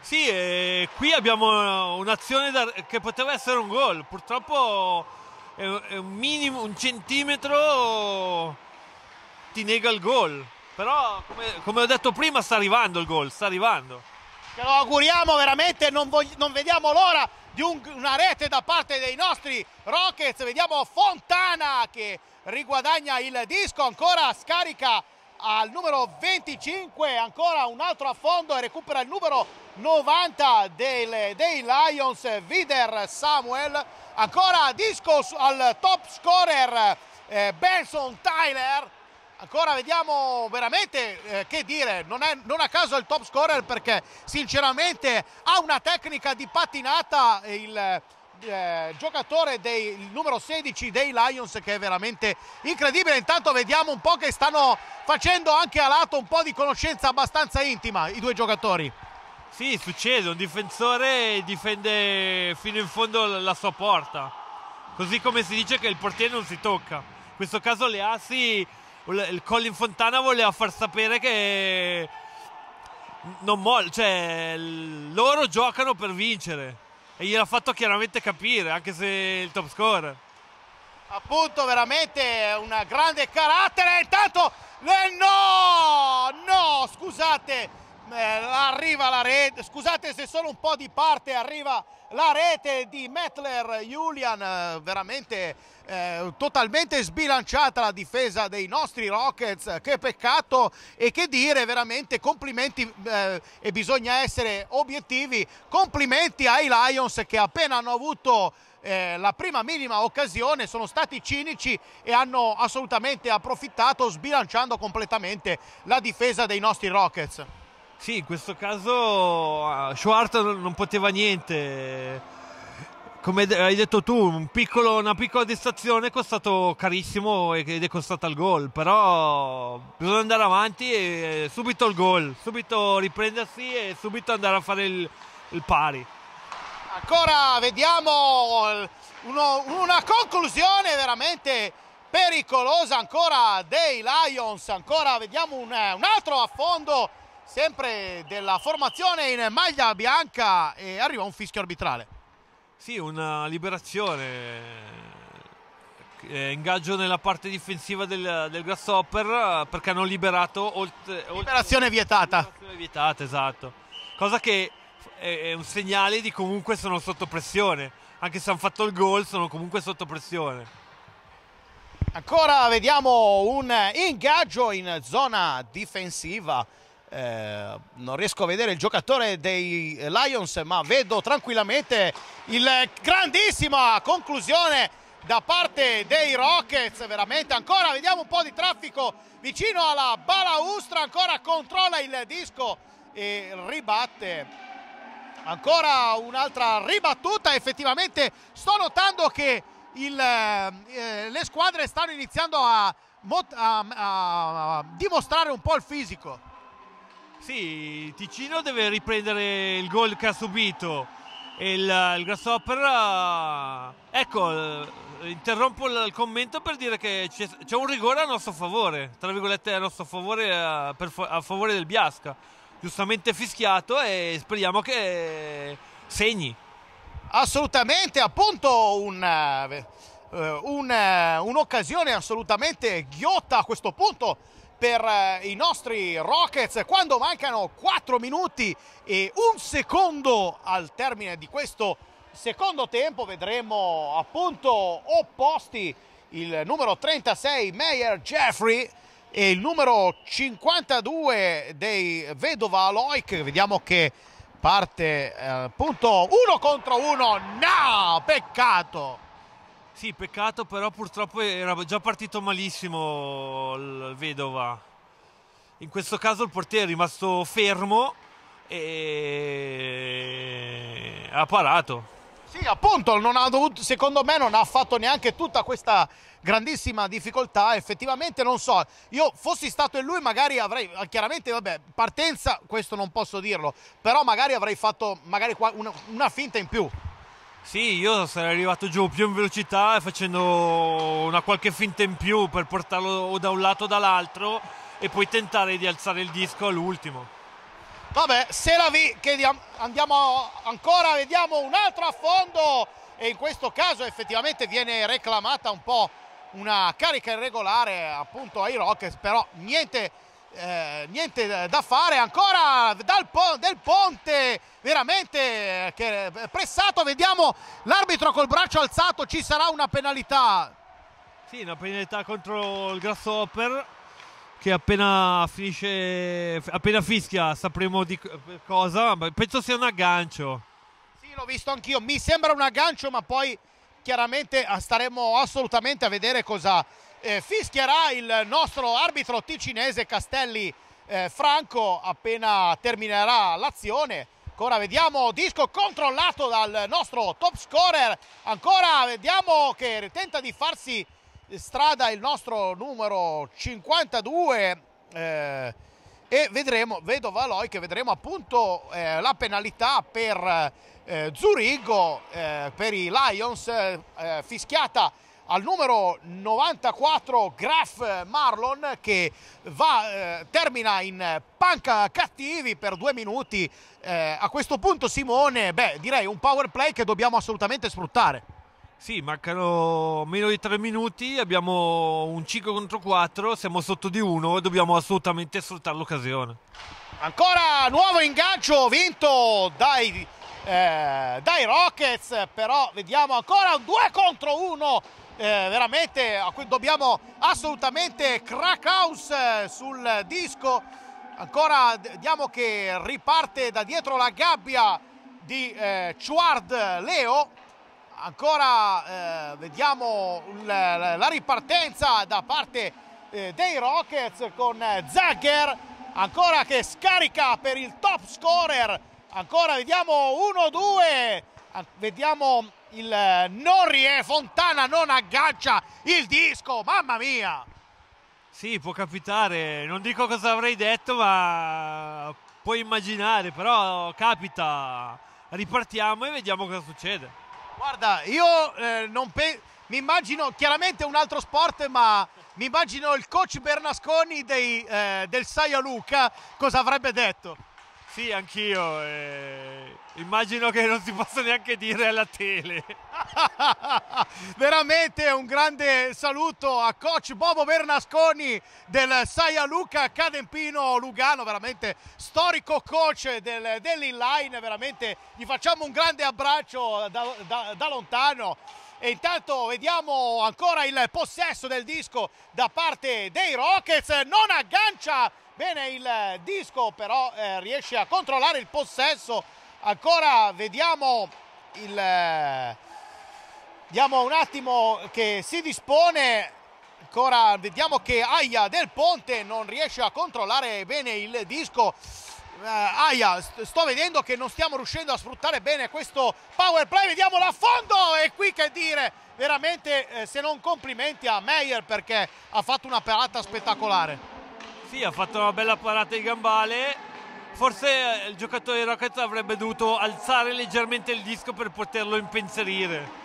Sì, eh, qui abbiamo un'azione che poteva essere un gol, purtroppo è un, minimo, un centimetro ti nega il gol. Però, come, come ho detto prima, sta arrivando il gol, sta arrivando. Ce lo auguriamo veramente, non, non vediamo l'ora di un, una rete da parte dei nostri Rockets. Vediamo Fontana che riguadagna il disco, ancora scarica al numero 25, ancora un altro affondo e recupera il numero 90 del, dei Lions, Vider Samuel, ancora disco al top scorer eh, Benson Tyler ancora vediamo veramente eh, che dire, non, è, non a caso il top scorer perché sinceramente ha una tecnica di pattinata il... Eh, giocatore del numero 16 dei Lions che è veramente incredibile. Intanto vediamo un po' che stanno facendo anche a lato un po' di conoscenza abbastanza intima i due giocatori. Sì, succede, un difensore difende fino in fondo la sua porta. Così come si dice che il portiere non si tocca. In questo caso le assi il Colin Fontana voleva far sapere che non molla, cioè loro giocano per vincere e gliel'ha fatto chiaramente capire, anche se il top score. Appunto, veramente un grande carattere, intanto eh, no, no, scusate, eh, arriva la rete, scusate se sono un po' di parte, arriva la rete di Mettler, Julian eh, veramente eh, totalmente sbilanciata la difesa dei nostri Rockets, che peccato e che dire veramente complimenti eh, e bisogna essere obiettivi, complimenti ai Lions che appena hanno avuto eh, la prima minima occasione, sono stati cinici e hanno assolutamente approfittato sbilanciando completamente la difesa dei nostri Rockets. Sì, in questo caso ah, Schwartz non poteva niente. Come hai detto tu, un piccolo, una piccola distrazione è costato carissimo ed è costata il gol, però bisogna andare avanti e subito il gol, subito riprendersi e subito andare a fare il, il pari. Ancora vediamo uno, una conclusione veramente pericolosa ancora dei Lions, ancora vediamo un, un altro affondo sempre della formazione in maglia bianca e arriva un fischio arbitrale. Sì, una liberazione eh, ingaggio nella parte difensiva del, del Grasshopper eh, perché hanno liberato oltre, liberazione oltre, vietata liberazione vietata esatto cosa che è, un segnale di comunque sono sotto pressione anche se hanno fatto il gol sono comunque sotto pressione ancora vediamo un ingaggio in zona difensiva eh, non riesco a vedere il giocatore dei Lions, ma vedo tranquillamente il grandissima conclusione da parte dei Rockets. Veramente ancora vediamo un po' di traffico vicino alla balaustra. Ancora controlla il disco e ribatte. Ancora un'altra ribattuta. Effettivamente sto notando che il, eh, le squadre stanno iniziando a, a, a dimostrare un po' il fisico. Sì, Ticino deve riprendere il gol che ha subito. Il, il Grasshopper, eh, ecco, interrompo il commento per dire che c'è un rigore a nostro favore, tra virgolette a nostro favore, a, per, a favore del Biasca. Giustamente fischiato e speriamo che segni. Assolutamente, appunto un eh, eh, un'occasione assolutamente ghiotta a questo punto per eh, i nostri Rockets quando mancano 4 minuti e un secondo al termine di questo secondo tempo vedremo appunto opposti il numero 36 Meyer Jeffrey e il numero 52 dei Vedova Loic vediamo che parte appunto eh, uno contro uno no peccato sì, peccato, però purtroppo era già partito malissimo il Vedova. In questo caso il portiere è rimasto fermo e ha parato. Sì, appunto, dovuto, secondo me non ha fatto neanche tutta questa grandissima difficoltà, effettivamente non so, io fossi stato in lui magari avrei, ah, chiaramente vabbè, partenza, questo non posso dirlo, però magari avrei fatto magari una, una finta in più. Sì, io sarei arrivato giù più in velocità facendo una qualche finta in più per portarlo o da un lato o dall'altro e poi tentare di alzare il disco all'ultimo. Vabbè, se la vi chiediamo, andiamo ancora, vediamo un altro affondo e in questo caso effettivamente viene reclamata un po' una carica irregolare appunto ai Rockets, però niente eh, niente da fare ancora dal po del ponte veramente eh, eh, pressato vediamo l'arbitro col braccio alzato ci sarà una penalità sì una penalità contro il Grasshopper che appena finisce appena fischia sapremo di eh, cosa penso sia un aggancio sì l'ho visto anch'io mi sembra un aggancio ma poi chiaramente ah, staremo assolutamente a vedere cosa eh, fischierà il nostro arbitro ticinese Castelli eh, Franco appena terminerà l'azione. Ancora vediamo disco controllato dal nostro top scorer. Ancora vediamo che tenta di farsi strada il nostro numero 52 eh, e vedremo, vedo Valoi che vedremo appunto eh, la penalità per eh, Zurigo, eh, per i Lions, eh, fischiata al numero 94 Graf Marlon che va, eh, termina in panca cattivi per due minuti. Eh, a questo punto Simone, beh direi un power play che dobbiamo assolutamente sfruttare. Sì, mancano meno di tre minuti, abbiamo un 5 contro 4, siamo sotto di 1 e dobbiamo assolutamente sfruttare l'occasione. Ancora nuovo ingaggio vinto dai, eh, dai Rockets, però vediamo ancora un 2 contro 1 eh, veramente a cui dobbiamo assolutamente crack house eh, sul disco ancora vediamo che riparte da dietro la gabbia di eh, Chuard Leo ancora eh, vediamo la, la ripartenza da parte eh, dei Rockets con eh, Zagger ancora che scarica per il top scorer ancora vediamo 1-2 vediamo il eh, Norrie, Fontana non aggancia il disco, mamma mia! Sì, può capitare, non dico cosa avrei detto, ma puoi immaginare, però capita. Ripartiamo e vediamo cosa succede. Guarda, io eh, non penso mi immagino chiaramente un altro sport, ma mi immagino il coach Bernasconi dei, eh, del Saia Luca cosa avrebbe detto. Sì, anch'io. Eh, Immagino che non si possa neanche dire alla tele. [LAUGHS] Veramente un grande saluto a coach Bobo Bernasconi del Saia Luca Cadempino Lugano, veramente storico coach del, dell'inline, veramente gli facciamo un grande abbraccio da, da, da lontano. E intanto vediamo ancora il possesso del disco da parte dei Rockets, non aggancia bene il disco, però eh, riesce a controllare il possesso ancora vediamo il eh, diamo un attimo che si dispone ancora vediamo che Aia del Ponte non riesce a controllare bene il disco eh, Aia sto vedendo che non stiamo riuscendo a sfruttare bene questo power play vediamo l'affondo e qui che dire veramente eh, se non complimenti a Meyer perché ha fatto una parata spettacolare sì ha fatto una bella parata di gambale forse eh, il giocatore dei Rockets avrebbe dovuto alzare leggermente il disco per poterlo impensierire.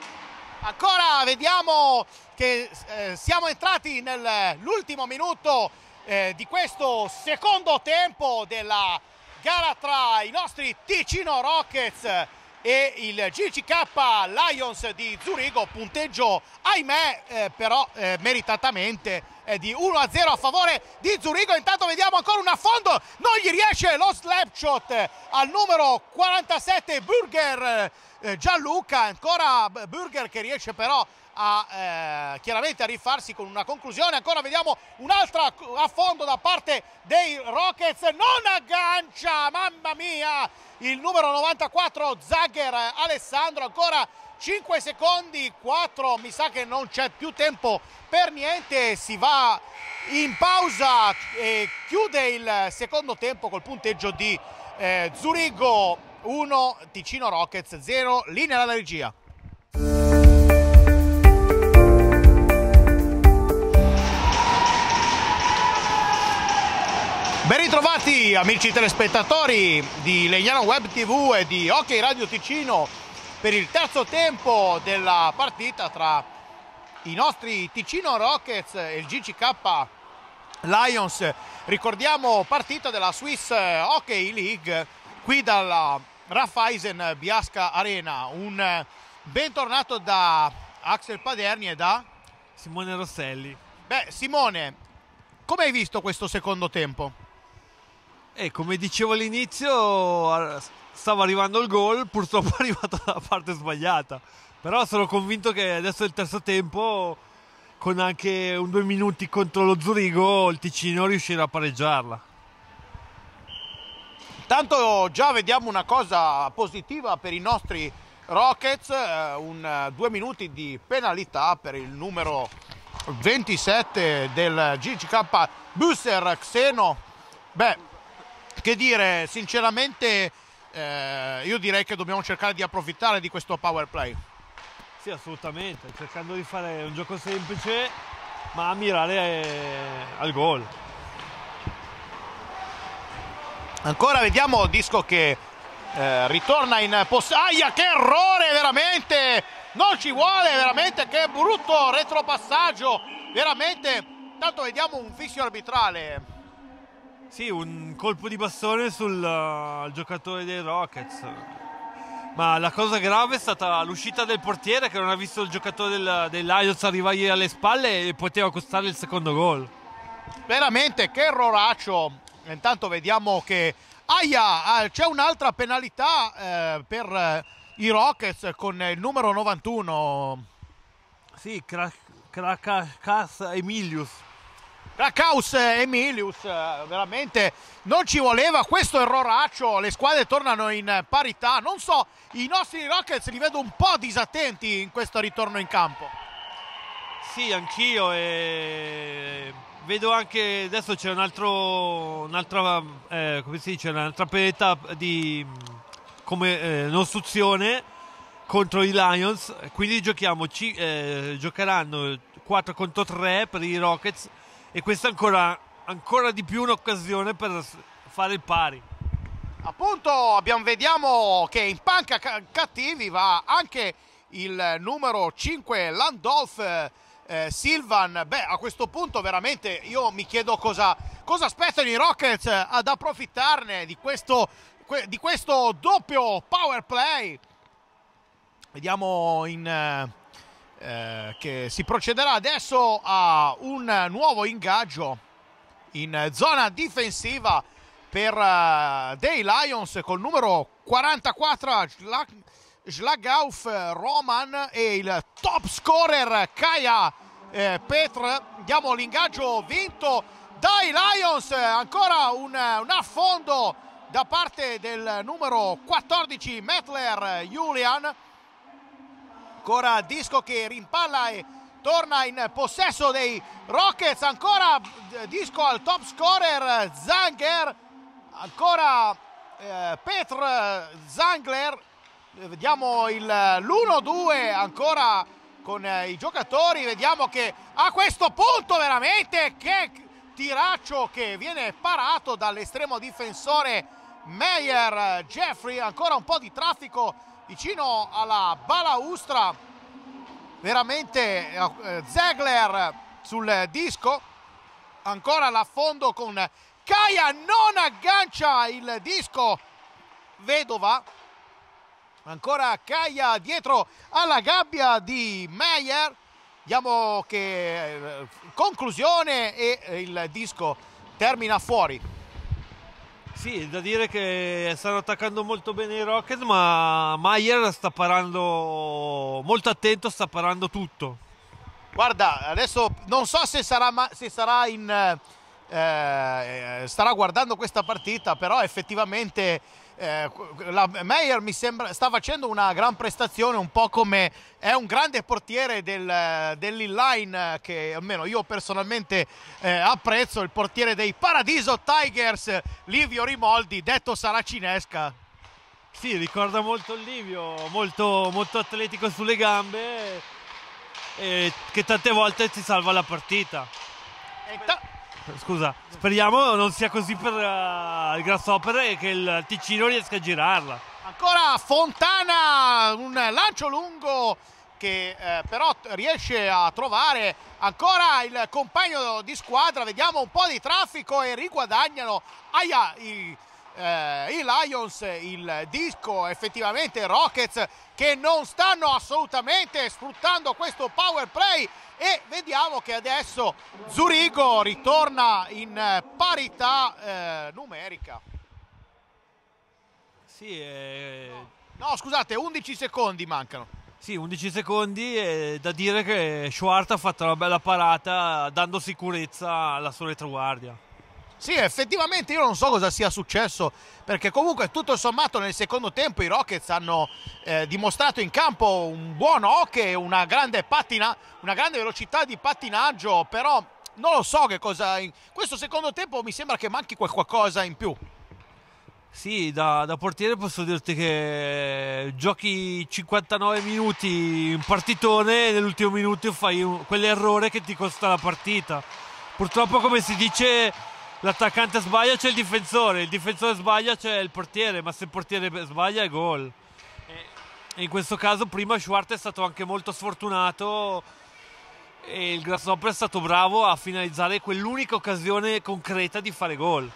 Ancora vediamo che eh, siamo entrati nell'ultimo eh, minuto eh, di questo secondo tempo della gara tra i nostri Ticino Rockets e il GCK Lions di Zurigo, punteggio ahimè eh, però eh, meritatamente di 1-0 a a favore di Zurigo. Intanto vediamo ancora un affondo, non gli riesce lo slap shot al numero 47 Burger eh, Gianluca, ancora Burger che riesce però a, eh, chiaramente a rifarsi con una conclusione. Ancora vediamo un'altra a fondo da parte dei Rockets. Non aggancia, mamma mia, il numero 94 Zagher Alessandro. Ancora 5 secondi, 4, mi sa che non c'è più tempo per niente, si va in pausa e chiude il secondo tempo col punteggio di eh, Zurigo 1, Ticino Rockets 0, linea alla regia. Ben ritrovati amici telespettatori di Legnano Web TV e di Hockey Radio Ticino per il terzo tempo della partita tra i nostri Ticino Rockets e il GCK Lions. Ricordiamo partita della Swiss Hockey League qui dalla Raiffeisen Biasca Arena. Un bentornato da Axel Paderni e da Simone Rosselli. Beh, Simone, come hai visto questo secondo tempo? E eh, come dicevo all'inizio, stava arrivando il gol, purtroppo [LAUGHS] è arrivato dalla parte sbagliata. Però sono convinto che adesso è il terzo tempo, con anche un due minuti contro lo Zurigo, il Ticino riuscirà a pareggiarla. Intanto già vediamo una cosa positiva per i nostri Rockets, eh, un, eh, due minuti di penalità per il numero 27 del GCK Busser Xeno. Beh, che dire, sinceramente eh, io direi che dobbiamo cercare di approfittare di questo power play. Sì, assolutamente, cercando di fare un gioco semplice ma mirare eh, al gol. Ancora vediamo Disco che eh, ritorna in possaglia, che errore veramente, non ci vuole veramente, che brutto retropassaggio, veramente, tanto vediamo un fischio arbitrale. Sì, un colpo di bastone sul uh, giocatore dei Rockets. Ma la cosa grave è stata l'uscita del portiere che non ha visto il giocatore del, dell'Aios arrivargli alle spalle e poteva costare il secondo gol. Veramente, che erroraccio. Intanto vediamo che... Aia, ah, c'è un'altra penalità eh, per eh, i Rockets con il numero 91. Sì, Krakas Emilius la Caus Emilius veramente non ci voleva questo erroraccio le squadre tornano in parità non so i nostri Rockets li vedo un po' disattenti in questo ritorno in campo sì anch'io e vedo anche adesso c'è un altro un'altra eh, come si dice un'altra peletta di come eh, non suzione contro i Lions quindi giochiamo ci, eh, giocheranno 4 contro 3 per i Rockets e questa è ancora, ancora di più un'occasione per fare il pari. Appunto abbiamo, vediamo che in panca cattivi va anche il numero 5 Landolf eh, Silvan. Beh, a questo punto veramente io mi chiedo cosa, cosa aspettano i Rockets ad approfittarne di questo, di questo doppio power play. Vediamo in... Eh eh, che si procederà adesso a un nuovo ingaggio in zona difensiva per uh, dei Lions col numero 44 Schlagauf Roman e il top scorer Kaya eh, Petr. Diamo l'ingaggio vinto dai Lions, ancora un, un affondo da parte del numero 14 Metler Julian ancora Disco che rimpalla e torna in possesso dei Rockets, ancora eh, Disco al top scorer Zanger, ancora eh, Petr Zangler, vediamo l'1-2 eh, ancora con i giocatori, vediamo che a questo punto veramente che tiraccio che viene parato dall'estremo difensore Meyer, Jeffrey, ancora un po' di traffico vicino alla balaustra veramente eh, eh, Zegler sul disco ancora l'affondo con Caia non aggancia il disco Vedova ancora Caia dietro alla gabbia di Meyer vediamo che eh, conclusione e eh, il disco termina fuori sì, da dire che stanno attaccando molto bene i Rocket, ma Maier sta parando molto attento, sta parando tutto. Guarda, adesso non so se sarà, se sarà in... Eh, eh, starà guardando questa partita, però effettivamente eh, la Meyer mi sembra sta facendo una gran prestazione, un po' come è un grande portiere del, dell'inline che almeno io personalmente eh, apprezzo, il portiere dei Paradiso Tigers, Livio Rimoldi, detto Saracinesca. Sì, ricorda molto Livio, molto, molto atletico sulle gambe, e che tante volte ti salva la partita. E ta- Scusa, speriamo non sia così per uh, il Grasshopper e che il Ticino riesca a girarla. Ancora Fontana, un lancio lungo che eh, però riesce a trovare ancora il compagno di squadra. Vediamo un po' di traffico e riguadagnano aia, i eh, i Lions il disco effettivamente Rockets che non stanno assolutamente sfruttando questo power play e vediamo che adesso Zurigo ritorna in eh, parità eh, numerica sì, eh... no. no scusate 11 secondi mancano sì, 11 secondi e da dire che Schwartz ha fatto una bella parata dando sicurezza alla sua retroguardia. Sì, effettivamente io non so cosa sia successo, perché comunque tutto sommato nel secondo tempo i Rockets hanno eh, dimostrato in campo un buon hockey, una grande, patina, una grande velocità di pattinaggio, però non lo so che cosa... In questo secondo tempo mi sembra che manchi qualcosa in più. Sì, da, da, portiere posso dirti che giochi 59 minuti in partitone e nell'ultimo minuto fai un, quell'errore che ti costa la partita. Purtroppo, come si dice, l'attaccante sbaglia c'è il difensore, il difensore sbaglia c'è il portiere, ma se il portiere sbaglia è gol. in questo caso prima Schwartz è stato anche molto sfortunato e il Grasshopper è stato bravo a finalizzare quell'unica occasione concreta di fare gol.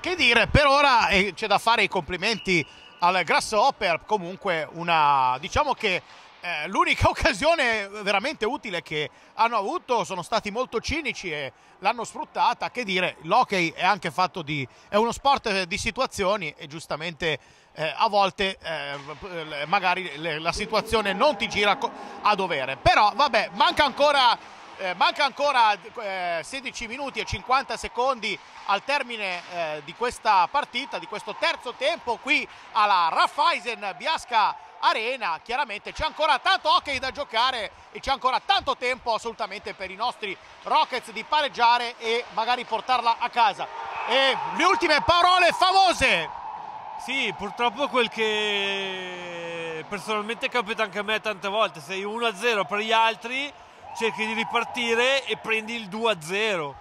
Che dire, per ora eh, c'è da fare i complimenti al Grasshopper, comunque una, diciamo che eh, l'unica [LAUGHS] occasione veramente utile che hanno avuto sono stati molto cinici e l'hanno sfruttata. Che dire, l'hockey è anche fatto di. è uno sport eh, di situazioni e giustamente eh, a volte eh, magari le, la situazione non ti gira a dovere. Però vabbè, manca ancora. Eh, manca ancora 16 eh, minuti e 50 secondi al termine di questa partita, di questo terzo tempo qui alla Raiffeisen Biasca arena. Chiaramente c'è ancora tanto hockey da giocare e c'è ancora tanto tempo assolutamente per i nostri Rockets di pareggiare e magari portarla a casa. E le ultime parole famose. Sì, purtroppo quel che personalmente capita anche a me tante volte, sei 1-0 per gli altri, cerchi di ripartire e prendi il 2-0.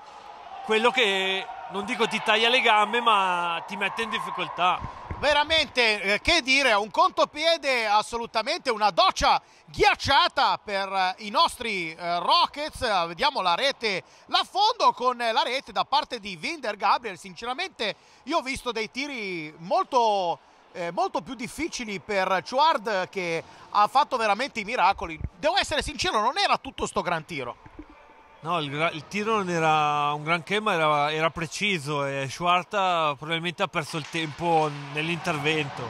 Quello che non dico ti taglia le gambe, ma ti mette in difficoltà veramente eh, che dire, un contopiede assolutamente, una doccia ghiacciata per eh, i nostri eh, Rockets, vediamo la rete, l'affondo con la rete da parte di Winder Gabriel, sinceramente io ho visto dei tiri molto, eh, molto più difficili per Chuard che ha fatto veramente i miracoli, devo essere sincero non era tutto sto gran tiro. No, il, il, tiro non era un granché, ma era, era preciso e Schwarta probabilmente ha perso il tempo nell'intervento.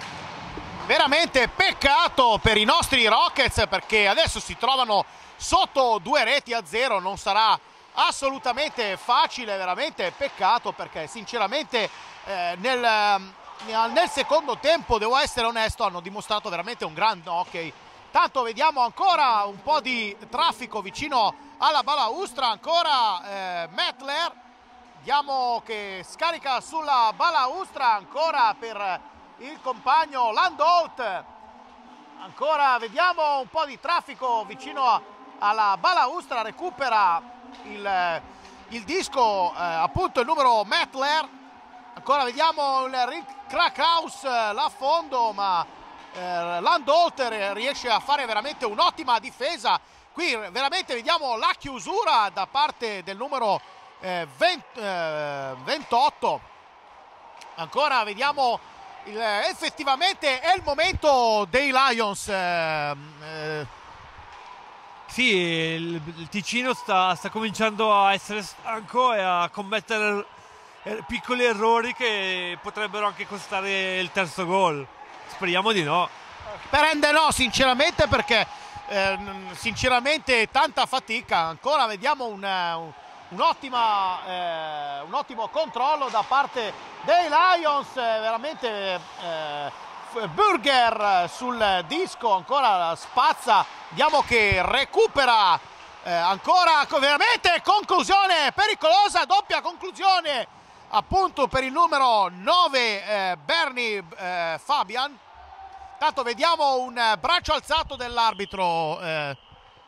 Veramente peccato per i nostri Rockets perché adesso si trovano sotto due reti a zero, non sarà assolutamente facile, veramente peccato perché sinceramente eh, nel, nel secondo tempo, devo essere onesto, hanno dimostrato veramente un grande hockey. Tanto vediamo ancora un po' di traffico vicino alla balaustra, ancora eh, Mettler, vediamo che scarica sulla balaustra ancora per il compagno Landolt. Ancora vediamo un po' di traffico vicino alla balaustra, recupera il, il disco eh, appunto il numero Mettler. Ancora vediamo il Rick Crackhouse eh, là a fondo ma eh, Lando riesce a fare veramente un'ottima difesa qui veramente vediamo la chiusura da parte del numero eh, 20, eh, 28 ancora vediamo il, effettivamente è il momento dei Lions eh, eh, sì, il, il Ticino sta, sta, cominciando a essere stanco e a commettere eh, piccoli errori che potrebbero anche costare il terzo gol speriamo di no. prende no, sinceramente, perché eh, sinceramente tanta fatica. Ancora vediamo un, un, eh, un, ottimo controllo da parte dei Lions. Eh, veramente eh, Burger sul disco, ancora spazza. vediamo che recupera eh, ancora veramente conclusione pericolosa, doppia conclusione appunto per il numero 9 eh, Bernie Fabian. Tanto vediamo un eh, braccio alzato dell'arbitro. Eh.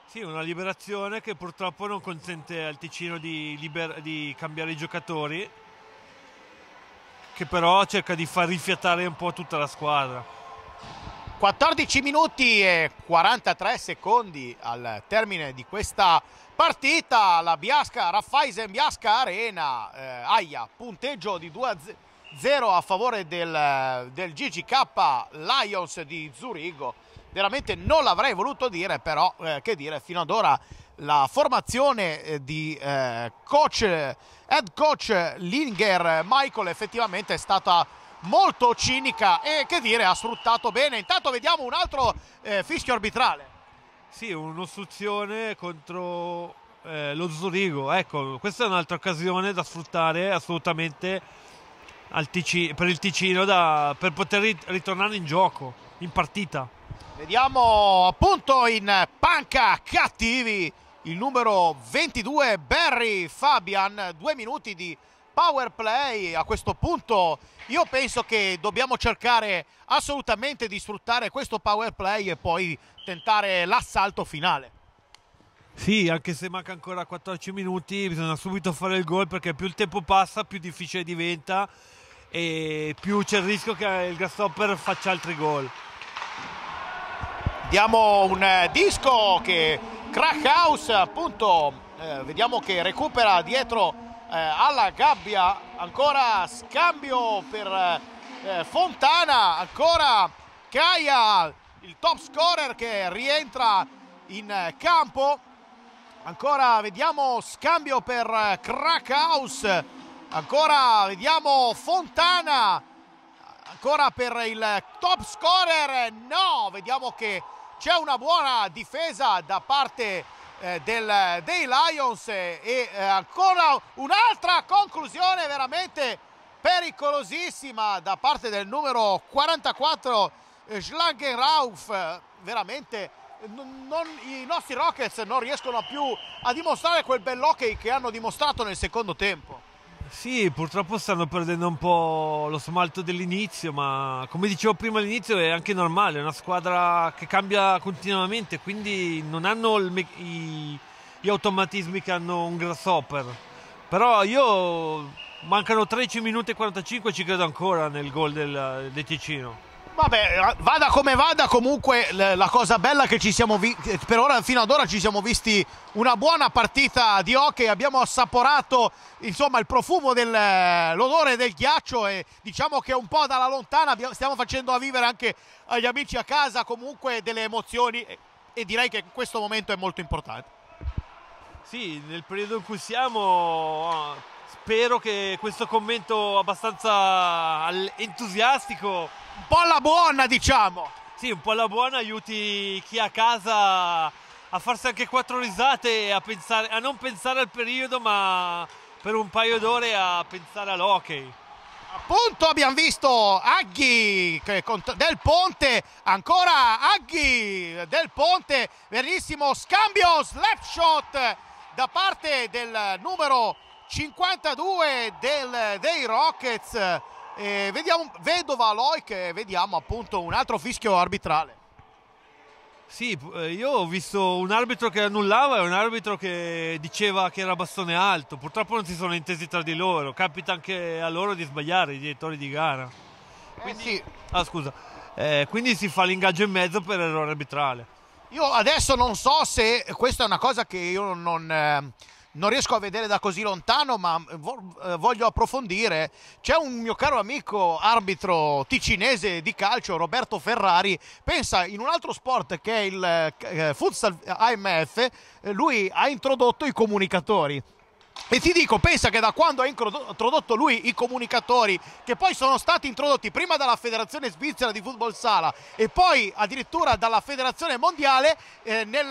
Sì, una liberazione che purtroppo non consente al Ticino di, di cambiare i giocatori, che però cerca di far rifiatare un po' tutta la squadra. 14 minuti e 43 secondi al termine di questa partita. La Biasca, Raffaisen Biasca Arena, eh, Aia, punteggio di 2 a 0. 0 a favore del, del GGK Lions di Zurigo. Veramente non l'avrei voluto dire, però eh, che dire, fino ad ora la formazione eh, di eh, coach, head coach Linger Michael effettivamente è stata molto cinica e che dire ha sfruttato bene. Intanto vediamo un altro eh, fischio arbitrale. Sì, un'ostruzione contro eh, lo Zurigo. Ecco, questa è un'altra occasione da sfruttare assolutamente Ticino, per il Ticino da, per poter ritornare in gioco, in partita. Vediamo appunto in panca cattivi il numero 22 Barry Fabian, due minuti di power play a questo punto io penso che dobbiamo cercare assolutamente di sfruttare questo power play e poi tentare l'assalto finale sì anche se manca ancora 14 minuti bisogna subito fare il gol perché più il tempo passa più difficile diventa e più c'è il rischio che il Grasshopper faccia altri gol. Diamo un eh, disco che Krakhaus appunto eh, vediamo che recupera dietro eh, alla gabbia ancora scambio per eh, eh Fontana ancora Caia il top scorer che rientra in eh, campo ancora vediamo scambio per Crackhouse ancora vediamo Fontana ancora per il top scorer no vediamo che c'è una buona difesa da parte eh, del, dei Lions e eh, ancora un'altra conclusione veramente pericolosissima da parte del numero 44 eh, Schlangenrauf veramente non, i nostri Rockets non riescono più a dimostrare quel bell'hockey che hanno dimostrato nel secondo tempo sì, purtroppo stanno perdendo un po' lo smalto dell'inizio, ma come dicevo prima all'inizio è anche normale, è una squadra che cambia continuamente, quindi non hanno il, i, gli automatismi che hanno un grasshopper. Però io mancano 13 minuti e 45 ci credo ancora nel gol del, del Ticino. Vabbè, vada come vada, comunque la cosa bella è che ci siamo visti, per ora, fino ad ora ci siamo visti una buona partita di hockey, abbiamo assaporato insomma il profumo dell'odore del ghiaccio e diciamo che un po' dalla lontana stiamo facendo a vivere anche agli amici a casa comunque delle emozioni e direi che questo momento è molto importante. Sì, nel periodo in cui siamo spero che questo commento abbastanza entusiastico un po' alla buona diciamo sì un po' alla buona aiuti chi a casa a farsi anche quattro risate a, pensare, a non pensare al periodo ma per un paio d'ore a pensare all'hockey Appunto abbiamo visto Aghi del Ponte, ancora Aghi del Ponte, verissimo scambio, slap shot da parte del numero 52 del, dei Rockets. Eh, vediamo, vedova Loic e vediamo appunto un altro fischio arbitrale. Sì, eh, io ho visto un arbitro che annullava e un arbitro che diceva che era bastone alto. Purtroppo non si sono intesi tra di loro. Capita anche a loro di sbagliare, i direttori di gara. Eh, quindi, eh sì. Ah, scusa. Eh, quindi si fa l'ingaggio in mezzo per errore arbitrale. Io adesso non so se questa è una cosa che io non. Eh non riesco a vedere da così lontano, ma eh, eh, voglio approfondire. C'è un mio caro amico arbitro ticinese di calcio, Roberto Ferrari, pensa in un altro sport che è il eh, futsal AMF, lui ha introdotto i comunicatori. E ti dico, pensa che da quando ha introdotto lui i comunicatori, che poi sono stati introdotti prima dalla Federazione Svizzera di Football Sala e poi addirittura dalla Federazione Mondiale, eh, nel,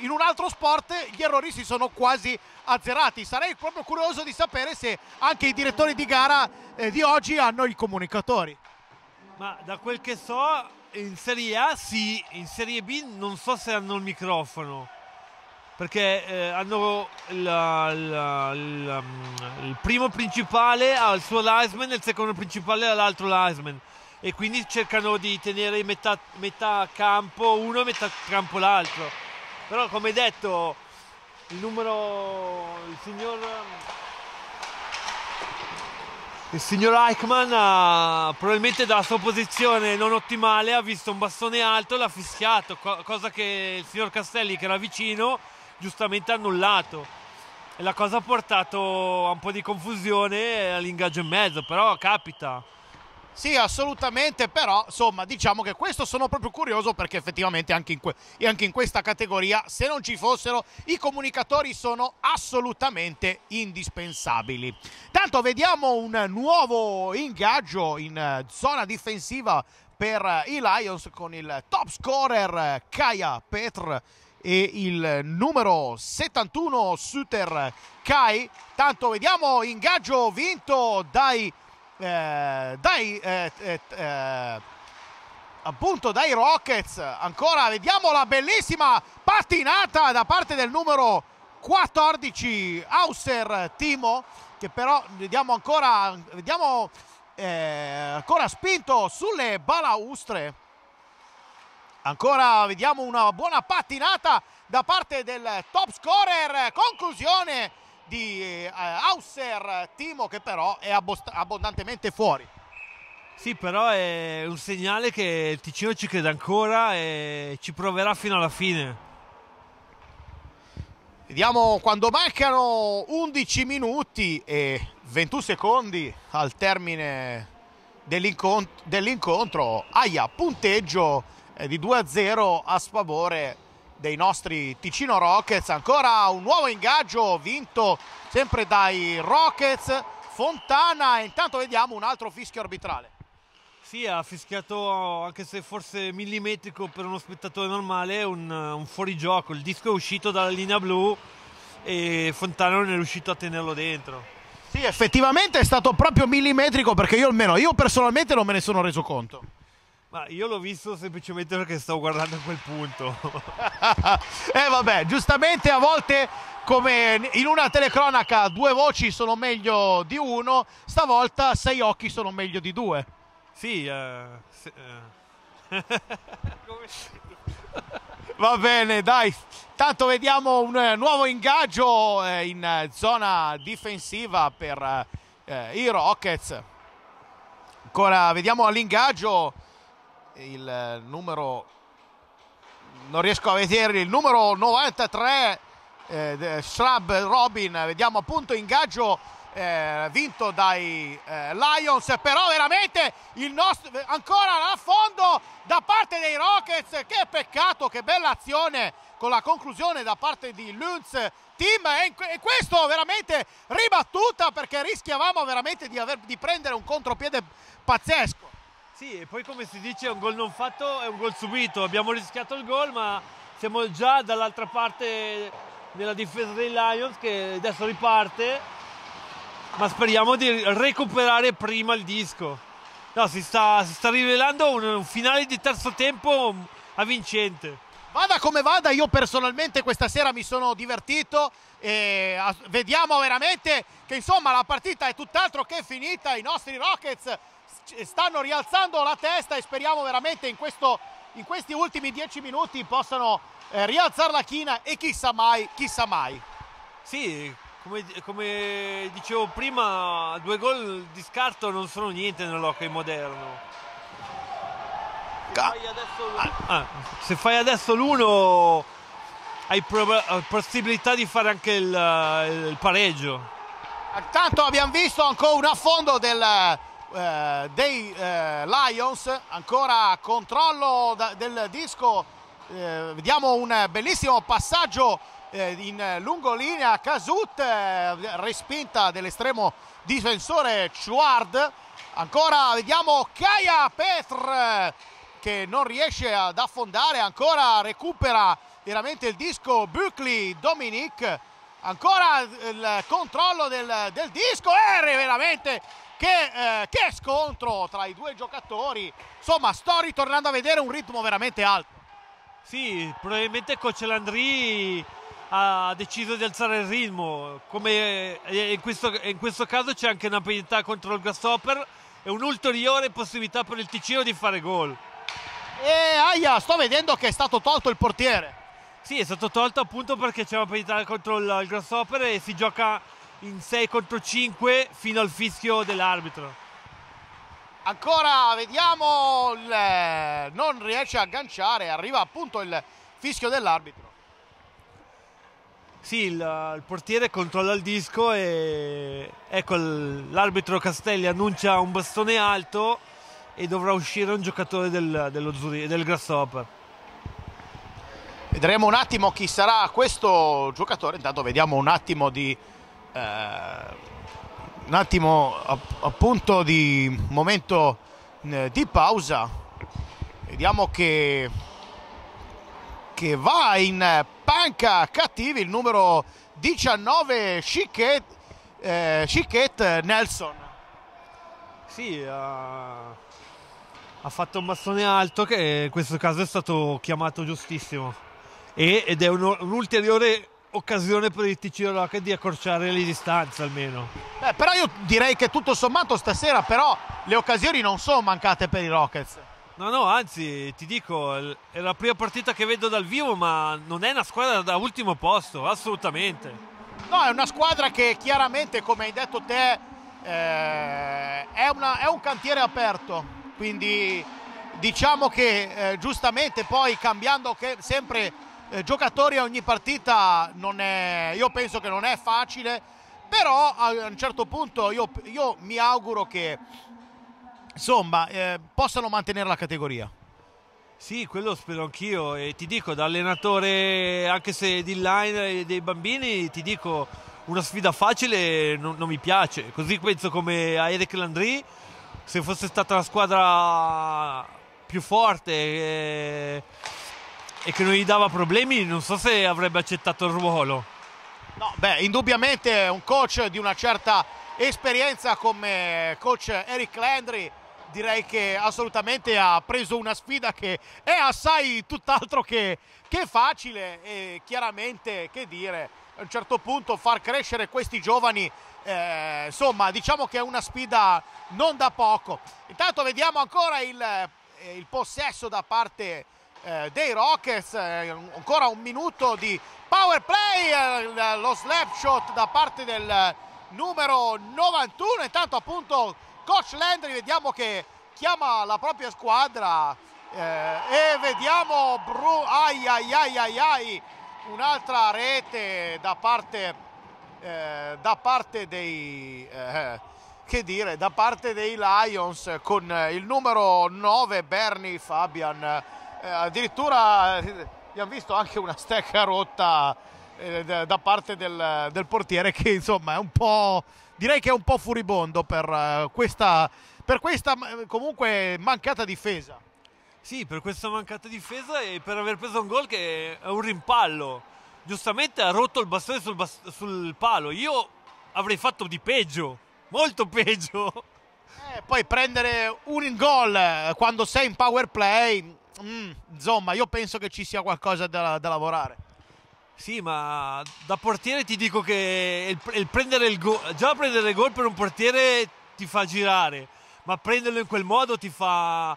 in un altro sport gli errori si sono quasi azzerati. Sarei proprio curioso di sapere se anche i direttori di gara eh, di oggi hanno i comunicatori. Ma da quel che so, in Serie A sì, in Serie B non so se hanno il microfono perché eh, hanno la, la, la, il primo principale al suo linesman e il secondo principale all'altro linesman e quindi cercano di tenere metà, metà campo uno e metà campo l'altro però come detto il numero il signor mm, il signor Eichmann ha, probabilmente dalla sua posizione non ottimale ha visto un bastone alto e l'ha fischiato cosa che il signor Castelli che era vicino giustamente annullato. E la cosa ha portato a un po' di confusione all'ingaggio in mezzo, però capita. Sì, assolutamente, però insomma diciamo che questo sono proprio curioso perché effettivamente anche in, anche in, questa categoria se non ci fossero i comunicatori sono assolutamente indispensabili. Tanto vediamo un nuovo ingaggio in eh, zona difensiva per i Lions con il top scorer eh, Kaya Petr e il numero 71 Suter Kai. Tanto vediamo ingaggio vinto dai, eh, dai eh, eh, eh, appunto dai Rockets. Ancora vediamo la bellissima patinata da parte del numero 14 Hauser Timo che però vediamo ancora vediamo eh, ancora spinto sulle balaustre Ancora vediamo una buona pattinata da parte del top scorer. Conclusione di eh, Hauser Timo che però è abbondantemente fuori. Sì, però è un segnale che il Ticino ci crede ancora e ci proverà fino alla fine. Vediamo quando mancano 11 minuti e 21 secondi al termine dell'incontro. Dell Aia, punteggio eh, di 2-0 a a sfavore dei nostri Ticino Rockets. Ancora un nuovo ingaggio vinto sempre dai Rockets. Fontana, e intanto vediamo un altro fischio arbitrale. Sì, ha fischiato, anche se forse millimetrico per uno spettatore normale, un, un fuorigioco. Il disco è uscito dalla linea blu e Fontana non è riuscito a tenerlo dentro. Sì, effettivamente è stato proprio millimetrico perché io almeno, io personalmente non me ne sono reso conto. Ma io l'ho visto semplicemente perché stavo guardando a quel punto. [LAUGHS] eh vabbè, giustamente a volte come in una telecronaca due voci sono meglio di uno, stavolta sei occhi sono meglio di due. Sì, eh, se, eh. [LAUGHS] va bene, dai. Tanto vediamo un eh, nuovo ingaggio eh, in eh, zona difensiva per eh, i Rockets. Ancora vediamo l'ingaggio il eh, numero non riesco a vedere il numero 93 eh, Shrub Robin vediamo appunto ingaggio eh, vinto dai eh, Lions però veramente il nostro ancora a fondo da parte dei Rockets che peccato che bella azione con la conclusione da parte di Lunz team e, e questo veramente ribattuta perché rischiavamo veramente di, aver, di prendere un contropiede pazzesco sì, e poi come si dice, un gol non fatto è un gol subito. Abbiamo rischiato il gol, ma siamo già dall'altra parte della difesa dei Lions che adesso riparte. Ma speriamo di recuperare prima il disco. No, si sta, si sta rivelando un, un finale di terzo tempo avvincente. Vada come vada, io personalmente questa sera mi sono divertito e vediamo veramente che insomma la partita è tutt'altro che finita, i nostri Rockets stanno rialzando la testa e speriamo veramente in, questo, in questi ultimi dieci minuti possano eh, rialzare la china e chissà mai, chissà mai. Sì, come, come dicevo prima, due gol di scarto non sono niente nell'hockey moderno. Fai ah, se fai adesso l'uno hai eh, possibilità di fare anche il, il pareggio. Intanto abbiamo visto ancora un affondo del, eh, dei eh, Lions, ancora controllo da, del disco, eh, vediamo un bellissimo passaggio eh, in lungo linea Casut, eh, respinta dell'estremo difensore Chuard, ancora vediamo Kaya Petr che non riesce ad affondare, ancora recupera veramente il disco Buckley Dominic, ancora il controllo del, del disco e eh, veramente che, eh, che scontro tra i due giocatori. Insomma, sto ritornando a vedere un ritmo veramente alto. Sì, probabilmente Coach Landry ha deciso di alzare il ritmo, come eh, in questo, in questo caso c'è anche una penalità contro il Grasshopper e un'ulteriore possibilità per il Ticino di fare gol. E aia, sto vedendo che è stato tolto il portiere. Sì, è stato tolto appunto perché c'è una penalità contro il, il Grasshopper e si gioca in 6 contro 5 fino al fischio dell'arbitro. Ancora vediamo, il, eh, non riesce a agganciare, arriva appunto il fischio dell'arbitro. Sì, il, eh, il, portiere controlla il disco e ecco l'arbitro Castelli annuncia un bastone alto e dovrà uscire un giocatore del, dello Zuri, del Grasshopper. Vedremo un attimo chi sarà questo giocatore, intanto vediamo un attimo di eh, un attimo appunto di momento eh, di pausa vediamo che, che va in panca cattivi il numero 19 Chiquet, eh, Chiquet Nelson sì uh, ha fatto un bastone alto che in questo caso è stato chiamato giustissimo ed è un, un ulteriore occasione per il Ticino Rock di accorciare le distanze almeno. Beh, però io direi che tutto sommato stasera però le occasioni non sono mancate per i Rockets. No, no, anzi, ti dico, è la prima partita che vedo dal vivo, ma non è una squadra da ultimo posto, assolutamente. No, è una squadra che chiaramente, come hai detto te, eh, è, una, è, un cantiere aperto, quindi diciamo che eh, giustamente poi cambiando sempre eh, giocatori a ogni partita non è, io penso che non è facile, però a un certo punto io, io mi auguro che insomma, eh, possano mantenere la categoria. Sì, quello spero anch'io e ti dico da allenatore anche se di line dei bambini ti dico una sfida facile non, non mi piace, così penso come a Eric Landry, se fosse stata la squadra più forte eh, e che non gli dava problemi, non so se avrebbe accettato il ruolo. No, beh, indubbiamente un coach di una certa esperienza come coach Eric Landry direi che assolutamente ha preso una sfida che è assai tutt'altro che, che, facile e chiaramente che dire a un certo punto far crescere questi giovani eh, insomma diciamo che è una sfida non da poco intanto vediamo ancora il, eh, il possesso da parte eh, dei Rockets eh, ancora un minuto di power play eh, lo slap shot da parte del numero 91 intanto appunto coach Landry vediamo che chiama la propria squadra eh, e vediamo Bru- ai ai ai ai ai un'altra rete da parte, eh, da parte dei eh, che dire da parte dei Lions con il numero 9 Bernie Fabian eh, addirittura eh, abbiamo visto anche una stecca rotta eh, da parte del, del, portiere che insomma è un po' direi che è un po' furibondo per eh, questa, per questa eh, comunque mancata difesa sì per questa mancata difesa e per aver preso un gol che è un rimpallo giustamente ha rotto il bastone sul, bast sul palo io avrei fatto di peggio molto peggio eh, poi prendere un gol quando sei in power play mm, insomma, io penso che ci sia qualcosa da, da, lavorare. Sì, ma da portiere ti dico che il, il prendere il gol, già prendere il gol per un portiere ti fa girare, ma prenderlo in quel modo ti fa...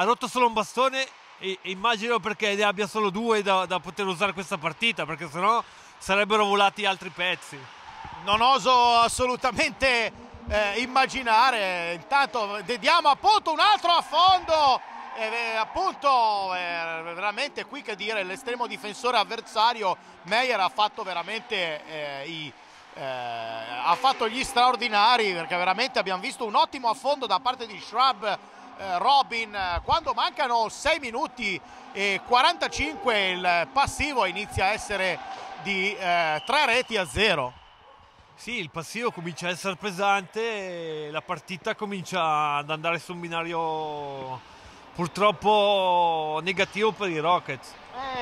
Ha rotto solo un bastone e, e immagino perché ne abbia solo due da, da poter usare questa partita, perché sennò sarebbero volati altri pezzi. Non oso assolutamente eh, immaginare. Intanto vediamo appunto un altro a fondo eh, appunto eh, veramente qui che dire l'estremo difensore avversario Meyer ha fatto veramente eh, i, eh, ha fatto gli straordinari perché veramente abbiamo visto un ottimo affondo da parte di Shrub eh, Robin quando mancano 6 minuti e 45 il passivo inizia a essere di 3 eh, reti a 0 sì, il passivo comincia a essere pesante, la partita comincia ad andare su un binario purtroppo negativo per i Rockets.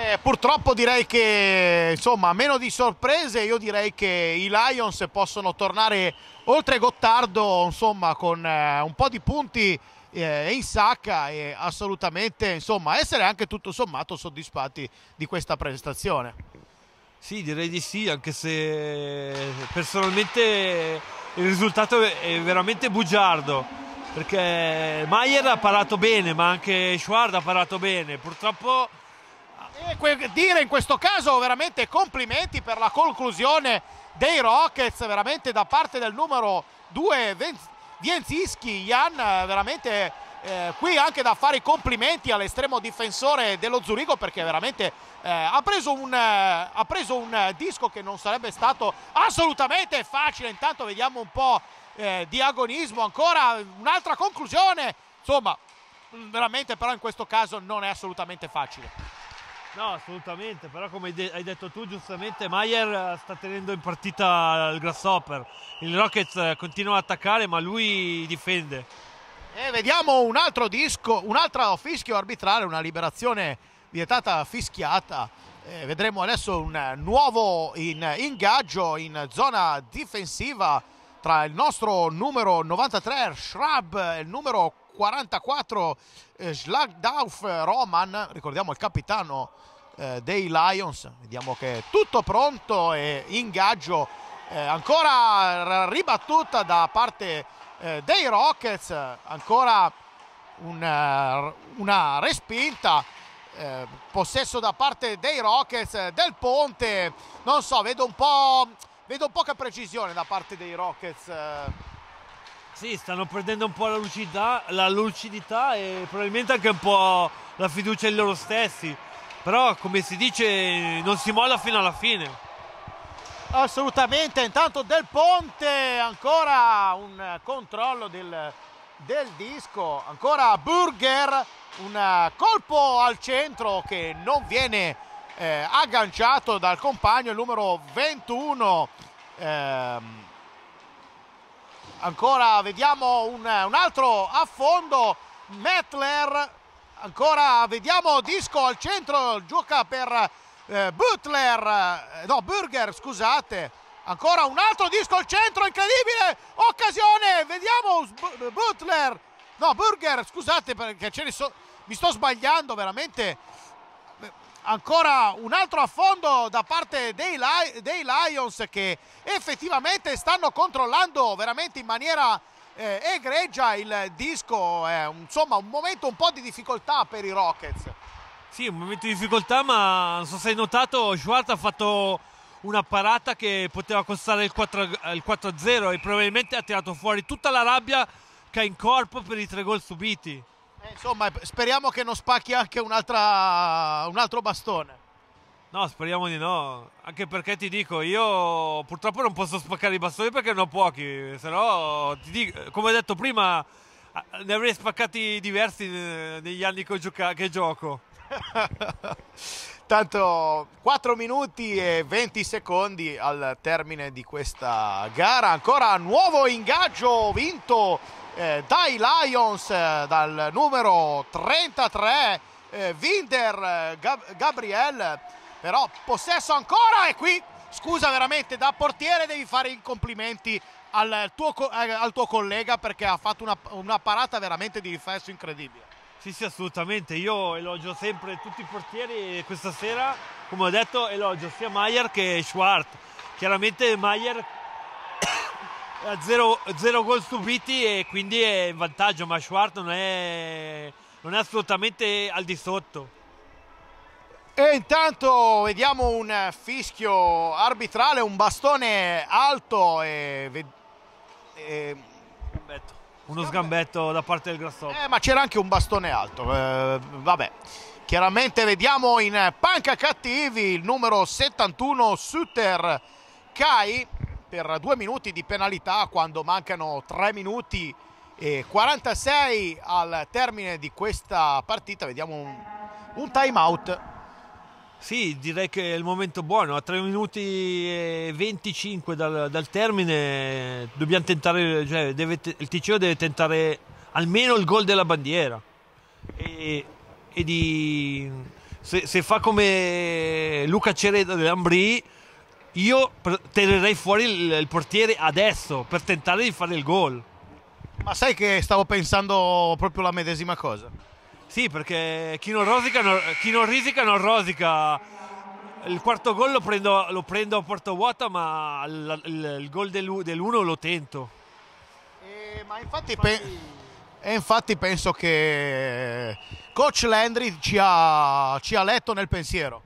Eh, purtroppo direi che, insomma, meno di sorprese, io direi che i Lions possono tornare oltre Gottardo, insomma, con eh, un po' di punti eh, in sacca e assolutamente, insomma, essere anche tutto sommato soddisfatti di questa prestazione. Sì, direi di sì, anche se personalmente il risultato è veramente bugiardo perché Maier ha parlato bene ma anche Schward ha parlato bene purtroppo dire in questo caso veramente complimenti per la conclusione dei Rockets veramente da parte del numero 2 Vienziski Jan veramente eh, qui anche da fare i complimenti all'estremo difensore dello Zurigo perché veramente eh, ha, preso un, eh, ha preso un disco che non sarebbe stato assolutamente facile intanto vediamo un po' eh, di agonismo, ancora un'altra conclusione. Insomma, veramente però in questo caso non è assolutamente facile. No, assolutamente, però come hai detto tu giustamente, Maier eh, sta tenendo in partita il Grasshopper. Il Rockets eh, continua ad attaccare, ma lui difende. E vediamo un altro disco, un altro fischio arbitrale, una liberazione vietata fischiata. Eh, vedremo adesso un nuovo in, ingaggio in zona difensiva tra il nostro numero 93 Schrab e il numero 44 eh, Schlagdauf Roman, ricordiamo il capitano eh, dei Lions, vediamo che è tutto pronto e ingaggio eh, ancora ribattuta da parte eh, dei Rockets, ancora una, eh, una respinta. Eh, possesso da parte dei Rockets eh, del Ponte non so vedo un po' Vedo poca precisione da parte dei Rockets. Eh. Sì, stanno perdendo un po' la lucidità, la lucidità e probabilmente anche un po' la fiducia in loro stessi. Però, come si dice, non si molla fino alla fine. Assolutamente, intanto Del Ponte, ancora un controllo del, del disco, ancora Burger, un colpo al centro che non viene eh, agganciato dal compagno il numero 21 ehm, ancora vediamo un, un, altro affondo Mettler ancora vediamo disco al centro gioca per eh, Butler eh, no Burger scusate ancora un altro disco al centro incredibile occasione vediamo Butler no Burger scusate perché ce ne so, mi sto sbagliando veramente ancora un altro affondo da parte dei, dei Lions che effettivamente stanno controllando veramente in maniera eh, egregia il disco, eh, insomma un momento un po' di difficoltà per i Rockets. Sì, un momento di difficoltà, ma non so se hai notato, Schwartz ha fatto una parata che poteva costare il 4-0 e probabilmente ha tirato fuori tutta la rabbia che ha in corpo per i tre gol subiti. Eh, insomma, eh, speriamo che non spacchi anche un altro bastone. No, speriamo di no. Anche perché ti dico, io purtroppo non posso spaccare i bastoni perché ne ho pochi. Se no, dico, come detto prima, ne avrei spaccati diversi eh, negli anni che, gioca- che gioco. [LAUGHS] Tanto 4 minuti e 20 secondi al termine di questa gara. Ancora nuovo ingaggio vinto eh, dai Lions eh, dal numero 33 eh, Winder eh, Gab- Gabriel però possesso ancora e qui scusa veramente da portiere devi fare i complimenti al tuo, eh, al tuo collega perché ha fatto una, una parata veramente di riflesso incredibile sì, sì, assolutamente. Io elogio sempre tutti i portieri e questa sera, come ho detto, elogio sia Maier che Schwartz. Chiaramente Maier eh, zero, 0 gol stupiti e quindi è in vantaggio, ma Schwarz non è, non è assolutamente al di sotto. E intanto vediamo un fischio arbitrale, un bastone alto e... e... Sgambetto. Uno sgambetto da parte del Grassopo. Eh, ma c'era anche un bastone alto, eh, vabbè. Chiaramente vediamo in panca cattivi il numero 71 Sutter Kai per due minuti di penalità quando mancano tre minuti e 46 al termine di questa partita. Vediamo un, un time out. Sì, direi che è il momento buono, a 3 minuti e 25 dal, dal termine dobbiamo tentare, cioè deve, il TCO deve tentare almeno il gol della bandiera e, e di, se, se, fa come Luca Cereda dell'Ambrì io tirerei fuori il, il portiere adesso per tentare di fare il gol. Ma sai che stavo pensando proprio la medesima cosa? Sì, perché chi non rosica non, chi non, risica, non rosica. Il quarto gol lo prendo, lo prendo a porta vuota, ma il, il, il gol dell'uno lo tento. Eh, ma infatti, infatti... Pe eh, infatti penso che eh, coach Landry ci ha, ci ha letto nel pensiero.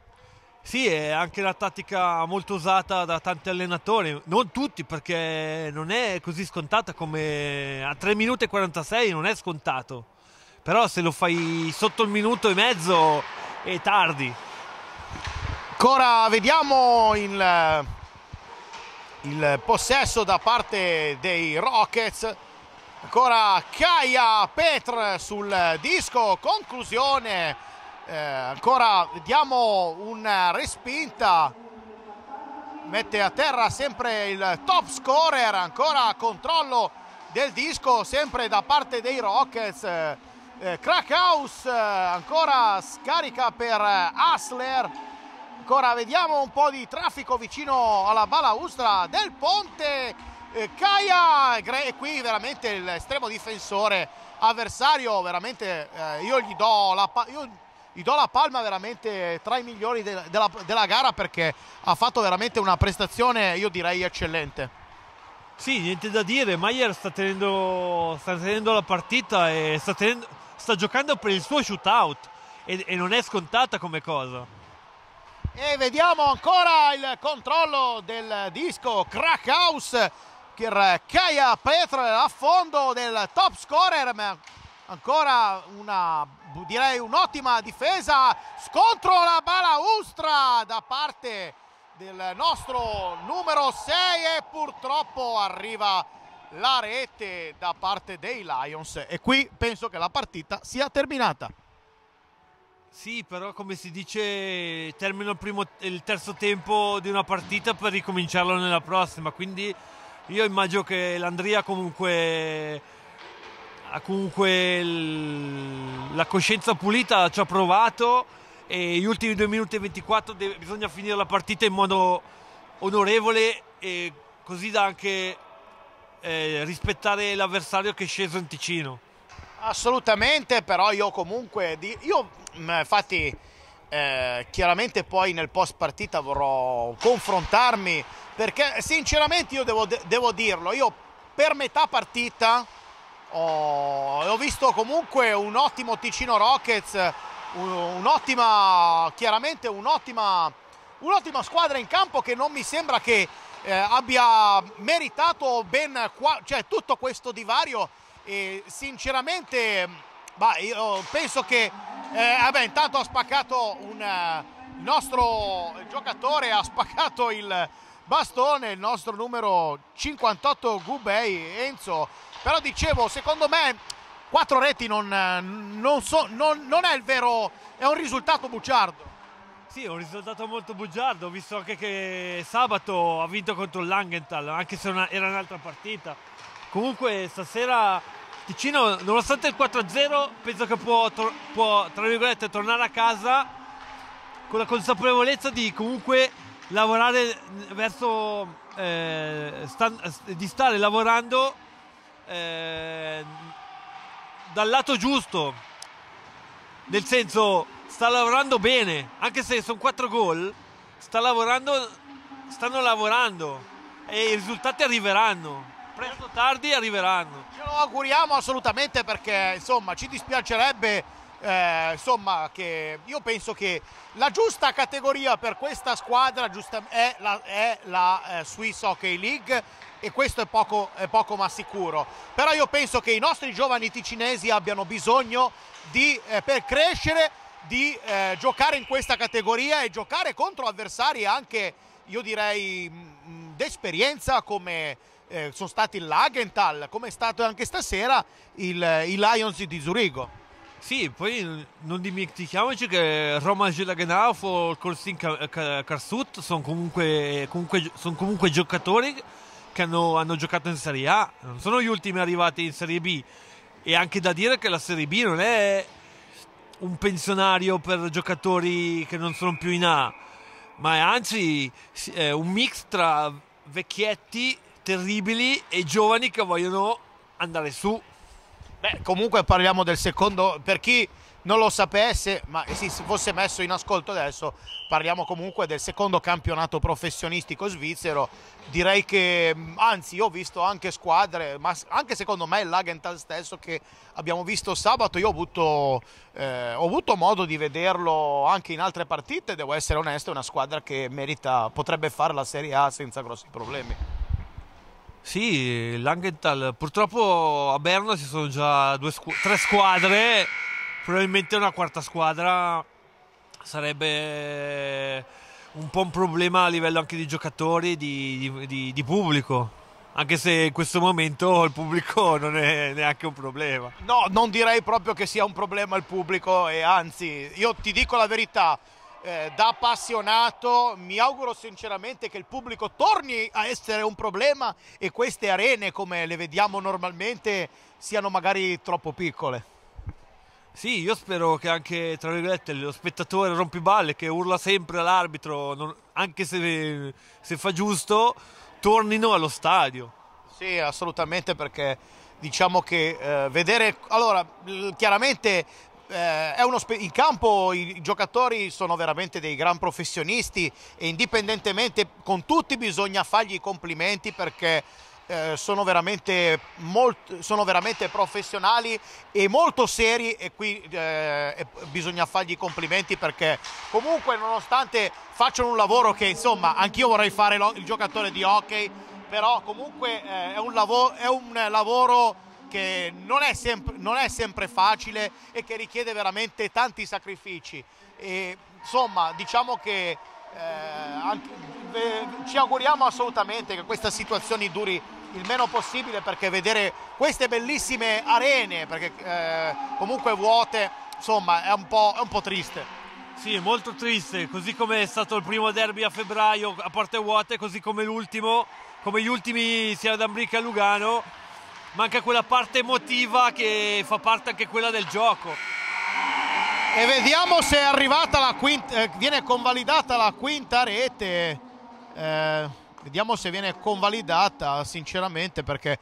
Sì, è anche una tattica molto usata da tanti allenatori, non tutti perché non è così scontata come a 3 minuti e 46 non è scontato, però se lo fai sotto il minuto e mezzo è tardi. Ancora vediamo il, il possesso da parte dei Rockets, ancora Kaya Petr sul disco, conclusione eh, ancora vediamo una respinta mette a terra sempre il top scorer ancora controllo del disco sempre da parte dei Rockets eh, eh Krakhaus eh, ancora scarica per eh, Hasler ancora vediamo un po' di traffico vicino alla balaustra del Ponte eh, Kaya e qui veramente l'estremo difensore avversario veramente eh, io gli do la io gli do la palma veramente tra i migliori de della, della gara perché ha fatto veramente una prestazione, io direi, eccellente. Sì, niente da dire, Maier sta tenendo, sta tenendo la partita e sta, tenendo, sta, giocando per il suo shootout e, e, non è scontata come cosa. E vediamo ancora il controllo del disco Krakhaus per Kaya Petre a fondo del top scorer, ancora una direi un'ottima difesa scontro la balaustra da parte del nostro numero 6 e purtroppo arriva la rete da parte dei Lions e qui penso che la partita sia terminata sì, però come si dice termino il, primo, il terzo tempo di una partita per ricominciarlo nella prossima, quindi io immagino che l'Andria comunque comunque l... la coscienza pulita ci ha provato e gli ultimi 2 minuti e 24 de... bisogna finire la partita in modo onorevole e così da anche eh, rispettare l'avversario che è sceso in Ticino. Assolutamente, però io comunque, io mm, infatti eh, chiaramente poi nel post partita vorrò confrontarmi perché sinceramente io devo, devo dirlo, io per metà partita Oh, ho visto comunque un ottimo Ticino Rockets, un'ottima, chiaramente un'ottima, un'ottima squadra in campo che non mi sembra che eh, abbia meritato ben qua, cioè, tutto questo divario e sinceramente bah, io penso che eh, vabbè, intanto ha spaccato un il nostro giocatore, ha spaccato il bastone, il nostro numero 58 Gubei Enzo però dicevo, secondo me quattro reti non, non, so, non, non è il vero, è un risultato bugiardo. Sì, è un risultato molto bugiardo, visto anche che sabato ha vinto contro l'Angenthal, anche se una, era un'altra partita. Comunque stasera Ticino, nonostante il 4-0, penso che può, può, tra virgolette, tornare a casa con la consapevolezza di comunque lavorare verso... Eh, stand, di stare lavorando Ehm, dal lato giusto, nel senso sta lavorando bene, anche se sono 4 gol, sta lavorando, stanno lavorando e i risultati arriveranno. Presto o tardi arriveranno. Ce lo auguriamo assolutamente perché insomma ci dispiacerebbe eh, insomma, io penso che la giusta categoria per questa squadra è la, è la eh, Swiss Hockey League e questo è poco, è poco, ma sicuro. Però io penso che i nostri giovani ticinesi abbiano bisogno di, eh, per crescere di eh, giocare in questa categoria e giocare contro avversari anche, io direi, mm, mm, d'esperienza come eh, sono stati il Lagenthal, come è stato anche stasera il, eh, i Lions di Zurigo. Sì, poi non dimentichiamoci che Roma Gelagenau, Colstin Carsut sono comunque, comunque, sono comunque giocatori che hanno, hanno, giocato in Serie A, non sono gli ultimi arrivati in Serie B. E anche da dire che la Serie B non è un pensionario per giocatori che non sono più in A, ma è anzi è un mix tra vecchietti terribili e giovani che vogliono andare su. Beh, comunque parliamo del secondo, per chi non lo sapesse, ma eh, si fosse messo in ascolto adesso, parliamo comunque del secondo campionato professionistico svizzero. Direi che, mm, anzi, io ho visto anche squadre, ma anche secondo me il Lagenthal stesso che abbiamo visto sabato, io ho avuto, eh, ho avuto modo di vederlo anche in altre partite, devo essere onesto, è una squadra che merita, potrebbe fare la Serie A senza grossi problemi. Sì, l'Angenthal. Purtroppo a Berna ci sono già squ tre squadre, probabilmente una quarta squadra sarebbe un po' un problema a livello anche di giocatori, di, di, di pubblico. Anche se in questo momento il pubblico non è neanche un problema. No, non direi proprio che sia un problema il pubblico e anzi, io ti dico la verità, eh, da appassionato mi auguro sinceramente che il pubblico torni a essere un problema e queste arene come le vediamo normalmente siano magari troppo piccole. Sì, io spero che anche tra virgolette lo spettatore rompiballe che urla sempre all'arbitro, anche se, se fa giusto, tornino allo stadio. Sì, assolutamente perché diciamo che eh, vedere allora chiaramente eh, spe- in campo i, giocatori sono veramente dei gran professionisti e indipendentemente con tutti bisogna fargli i complimenti perché eh, sono, veramente molt- sono, veramente professionali e molto seri e qui eh, e bisogna fargli i complimenti perché comunque nonostante facciano un lavoro che insomma anch'io vorrei fare lo- il giocatore di hockey però comunque eh, è un, lav- è un lavoro che non è, non è, sempre facile e che richiede veramente tanti sacrifici. E, insomma, diciamo che eh, anche, eh, ci auguriamo assolutamente che questa situazione duri il meno possibile perché vedere queste bellissime arene, perché eh, comunque vuote, insomma è un, po', è un po' triste. Sì, è molto triste, così come è stato il primo derby a febbraio a porte vuote, così come l'ultimo, come gli ultimi sia ad Ambrica a Lugano, manca quella parte emotiva che fa parte anche quella del gioco. E vediamo se è arrivata la quinta, eh, viene convalidata la quinta rete. Eh, vediamo se viene convalidata, sinceramente, perché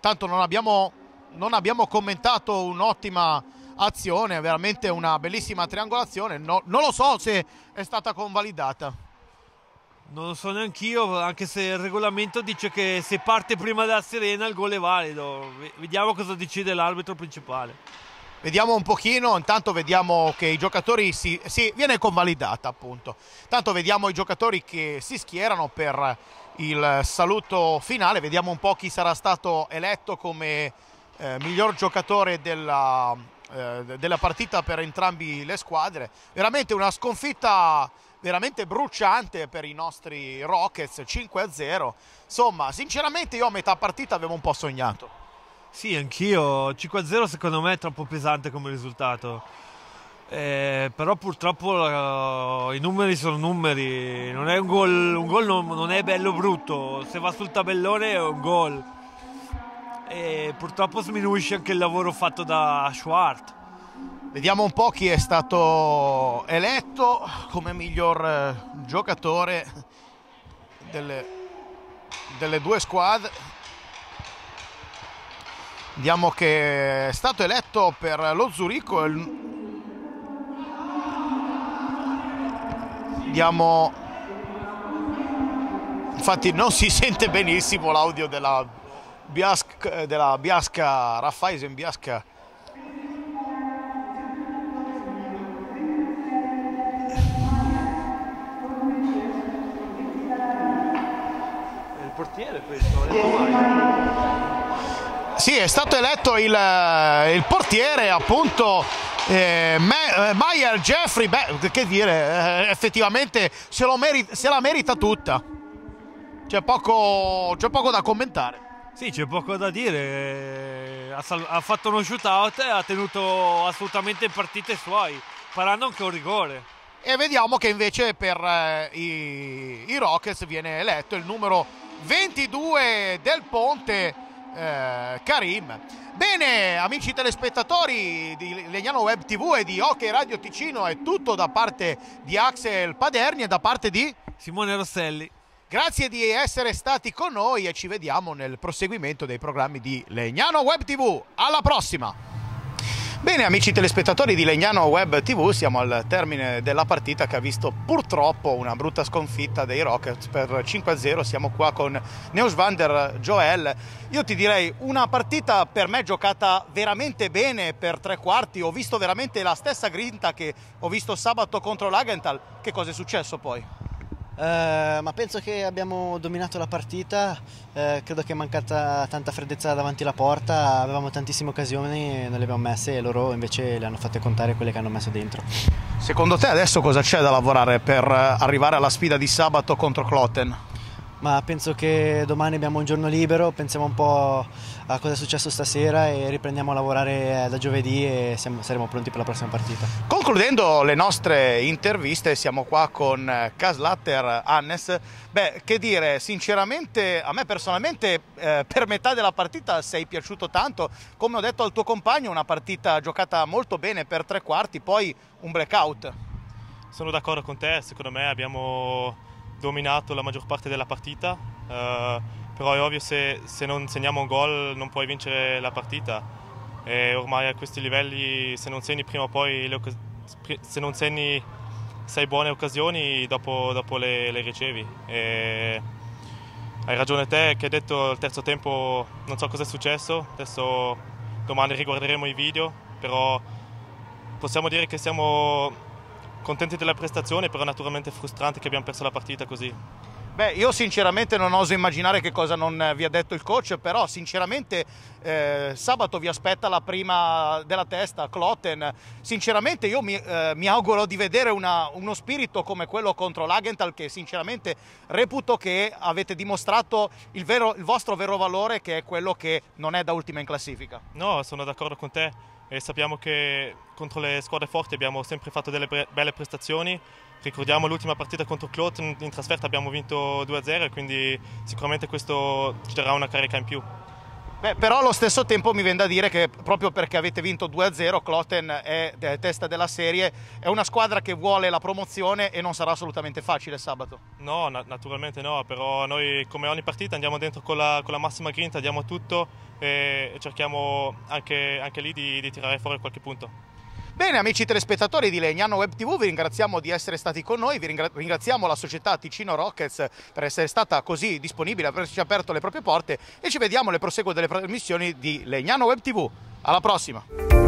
tanto non abbiamo, non abbiamo commentato un'ottima azione, veramente una bellissima triangolazione. No, non lo so se è stata convalidata. Non lo so neanch'io, anche se il regolamento dice che se parte prima della sirena il gol è valido. Vediamo cosa decide l'arbitro principale. Vediamo un pochino, intanto vediamo che i giocatori si... Sì, viene convalidata appunto. Intanto vediamo i giocatori che si schierano per il saluto finale. Vediamo un po' chi sarà stato eletto come eh, miglior giocatore della, eh, della partita per entrambi le squadre. Veramente una sconfitta veramente bruciante per i nostri Rockets 5-0. Insomma, sinceramente io a metà partita avevo un po' sognato. Sì, anch'io. 5-0 secondo me è troppo pesante come risultato. Eh, però purtroppo uh, i numeri sono numeri. Non è un gol, un gol non, non, è bello brutto. Se va sul tabellone è un gol. E purtroppo sminuisce anche il lavoro fatto da Schwartz Vediamo un po' chi è stato eletto come miglior eh, giocatore delle, delle due squadre. Vediamo che è stato eletto per lo Zurico il... Vediamo... Infatti non si sente benissimo l'audio della Biasca, della Biasca Raffaisen Biasca portiere questo, Sì, è stato eletto il, eh, il portiere appunto eh, eh, Meyer Jeffrey, beh, che dire, eh, effettivamente se, se, la merita tutta. C'è poco, c'è poco, da commentare. Sì, c'è poco da dire. Eh, ha, ha, fatto uno shootout e ha tenuto assolutamente partite suoi, parando anche un rigore. E vediamo che invece per eh, i, i Rockets viene eletto il numero 22 del Ponte eh, Karim. Bene, amici telespettatori di Legnano Web TV e di Hockey Radio Ticino, è tutto da parte di Axel Paderni e da parte di Simone Rosselli. Grazie di essere stati con noi e ci vediamo nel proseguimento dei programmi di Legnano Web TV. Alla prossima! Bene amici telespettatori di Legnano Web TV, siamo al termine della partita che ha visto purtroppo una brutta sconfitta dei Rockets per 5-0, siamo qua con Neusvander Joel. Io ti direi una partita per me giocata veramente bene per tre quarti, ho visto veramente la stessa grinta che ho visto sabato contro l'Agental, che cosa è successo poi? Eh, ma penso che abbiamo dominato la partita, eh, credo che è mancata tanta freddezza davanti alla porta, avevamo tantissime occasioni e non le abbiamo messe e loro invece le hanno fatte contare quelle che hanno messo dentro. Secondo te adesso cosa c'è da lavorare per eh, arrivare alla sfida di sabato contro Clotten? ma penso che domani abbiamo un giorno libero, pensiamo un po' a cosa è successo stasera e riprendiamo a lavorare eh, da giovedì e siamo, saremo pronti per la prossima partita. Concludendo le nostre interviste, siamo qua con eh, Caslatter Hannes. Beh, che dire, sinceramente a me personalmente eh, per metà della partita sei piaciuto tanto, come ho detto al tuo compagno, una partita giocata molto bene per tre quarti, poi un blackout. Sono d'accordo con te, secondo me abbiamo dominato la maggior parte della partita, eh, però è ovvio se, se non segniamo un gol non puoi vincere la partita e ormai a questi livelli se non segni prima o poi, se non segni sei buone occasioni dopo, dopo le, le, ricevi. E hai ragione te che hai detto il terzo tempo non so cosa è successo, adesso domani riguarderemo i video, però possiamo dire che siamo contenti della prestazione, però naturalmente frustrante che abbiamo perso la partita così. Beh, io sinceramente non oso immaginare che cosa non eh, vi ha detto il coach, però sinceramente eh, sabato vi aspetta la prima della testa, Clotten. Sinceramente io mi, eh, mi auguro di vedere una, uno spirito come quello contro l'Agental che sinceramente reputo che avete dimostrato il, vero, il vostro vero valore che è quello che non è da ultima in classifica. No, sono d'accordo con te e sappiamo che contro le squadre forti abbiamo sempre fatto delle belle prestazioni. Ricordiamo l'ultima partita contro Cloten in trasferta abbiamo vinto 2-0 quindi sicuramente questo ci darà una carica in più. Beh, però allo stesso tempo mi viene da dire che proprio perché avete vinto 2-0, Cloten è testa della serie, è una squadra che vuole la promozione e non sarà assolutamente facile sabato. No, na naturalmente no, però noi come ogni partita andiamo dentro con la, con la massima grinta, diamo tutto e cerchiamo anche, anche lì di, di tirare fuori qualche punto. Bene amici telespettatori di Legnano Web TV, vi ringraziamo di essere stati con noi, vi ringraziamo la società Ticino Rockets per essere stata così disponibile, per averci aperto le proprie porte e ci vediamo nel proseguo delle trasmissioni di Legnano Web TV. Alla prossima!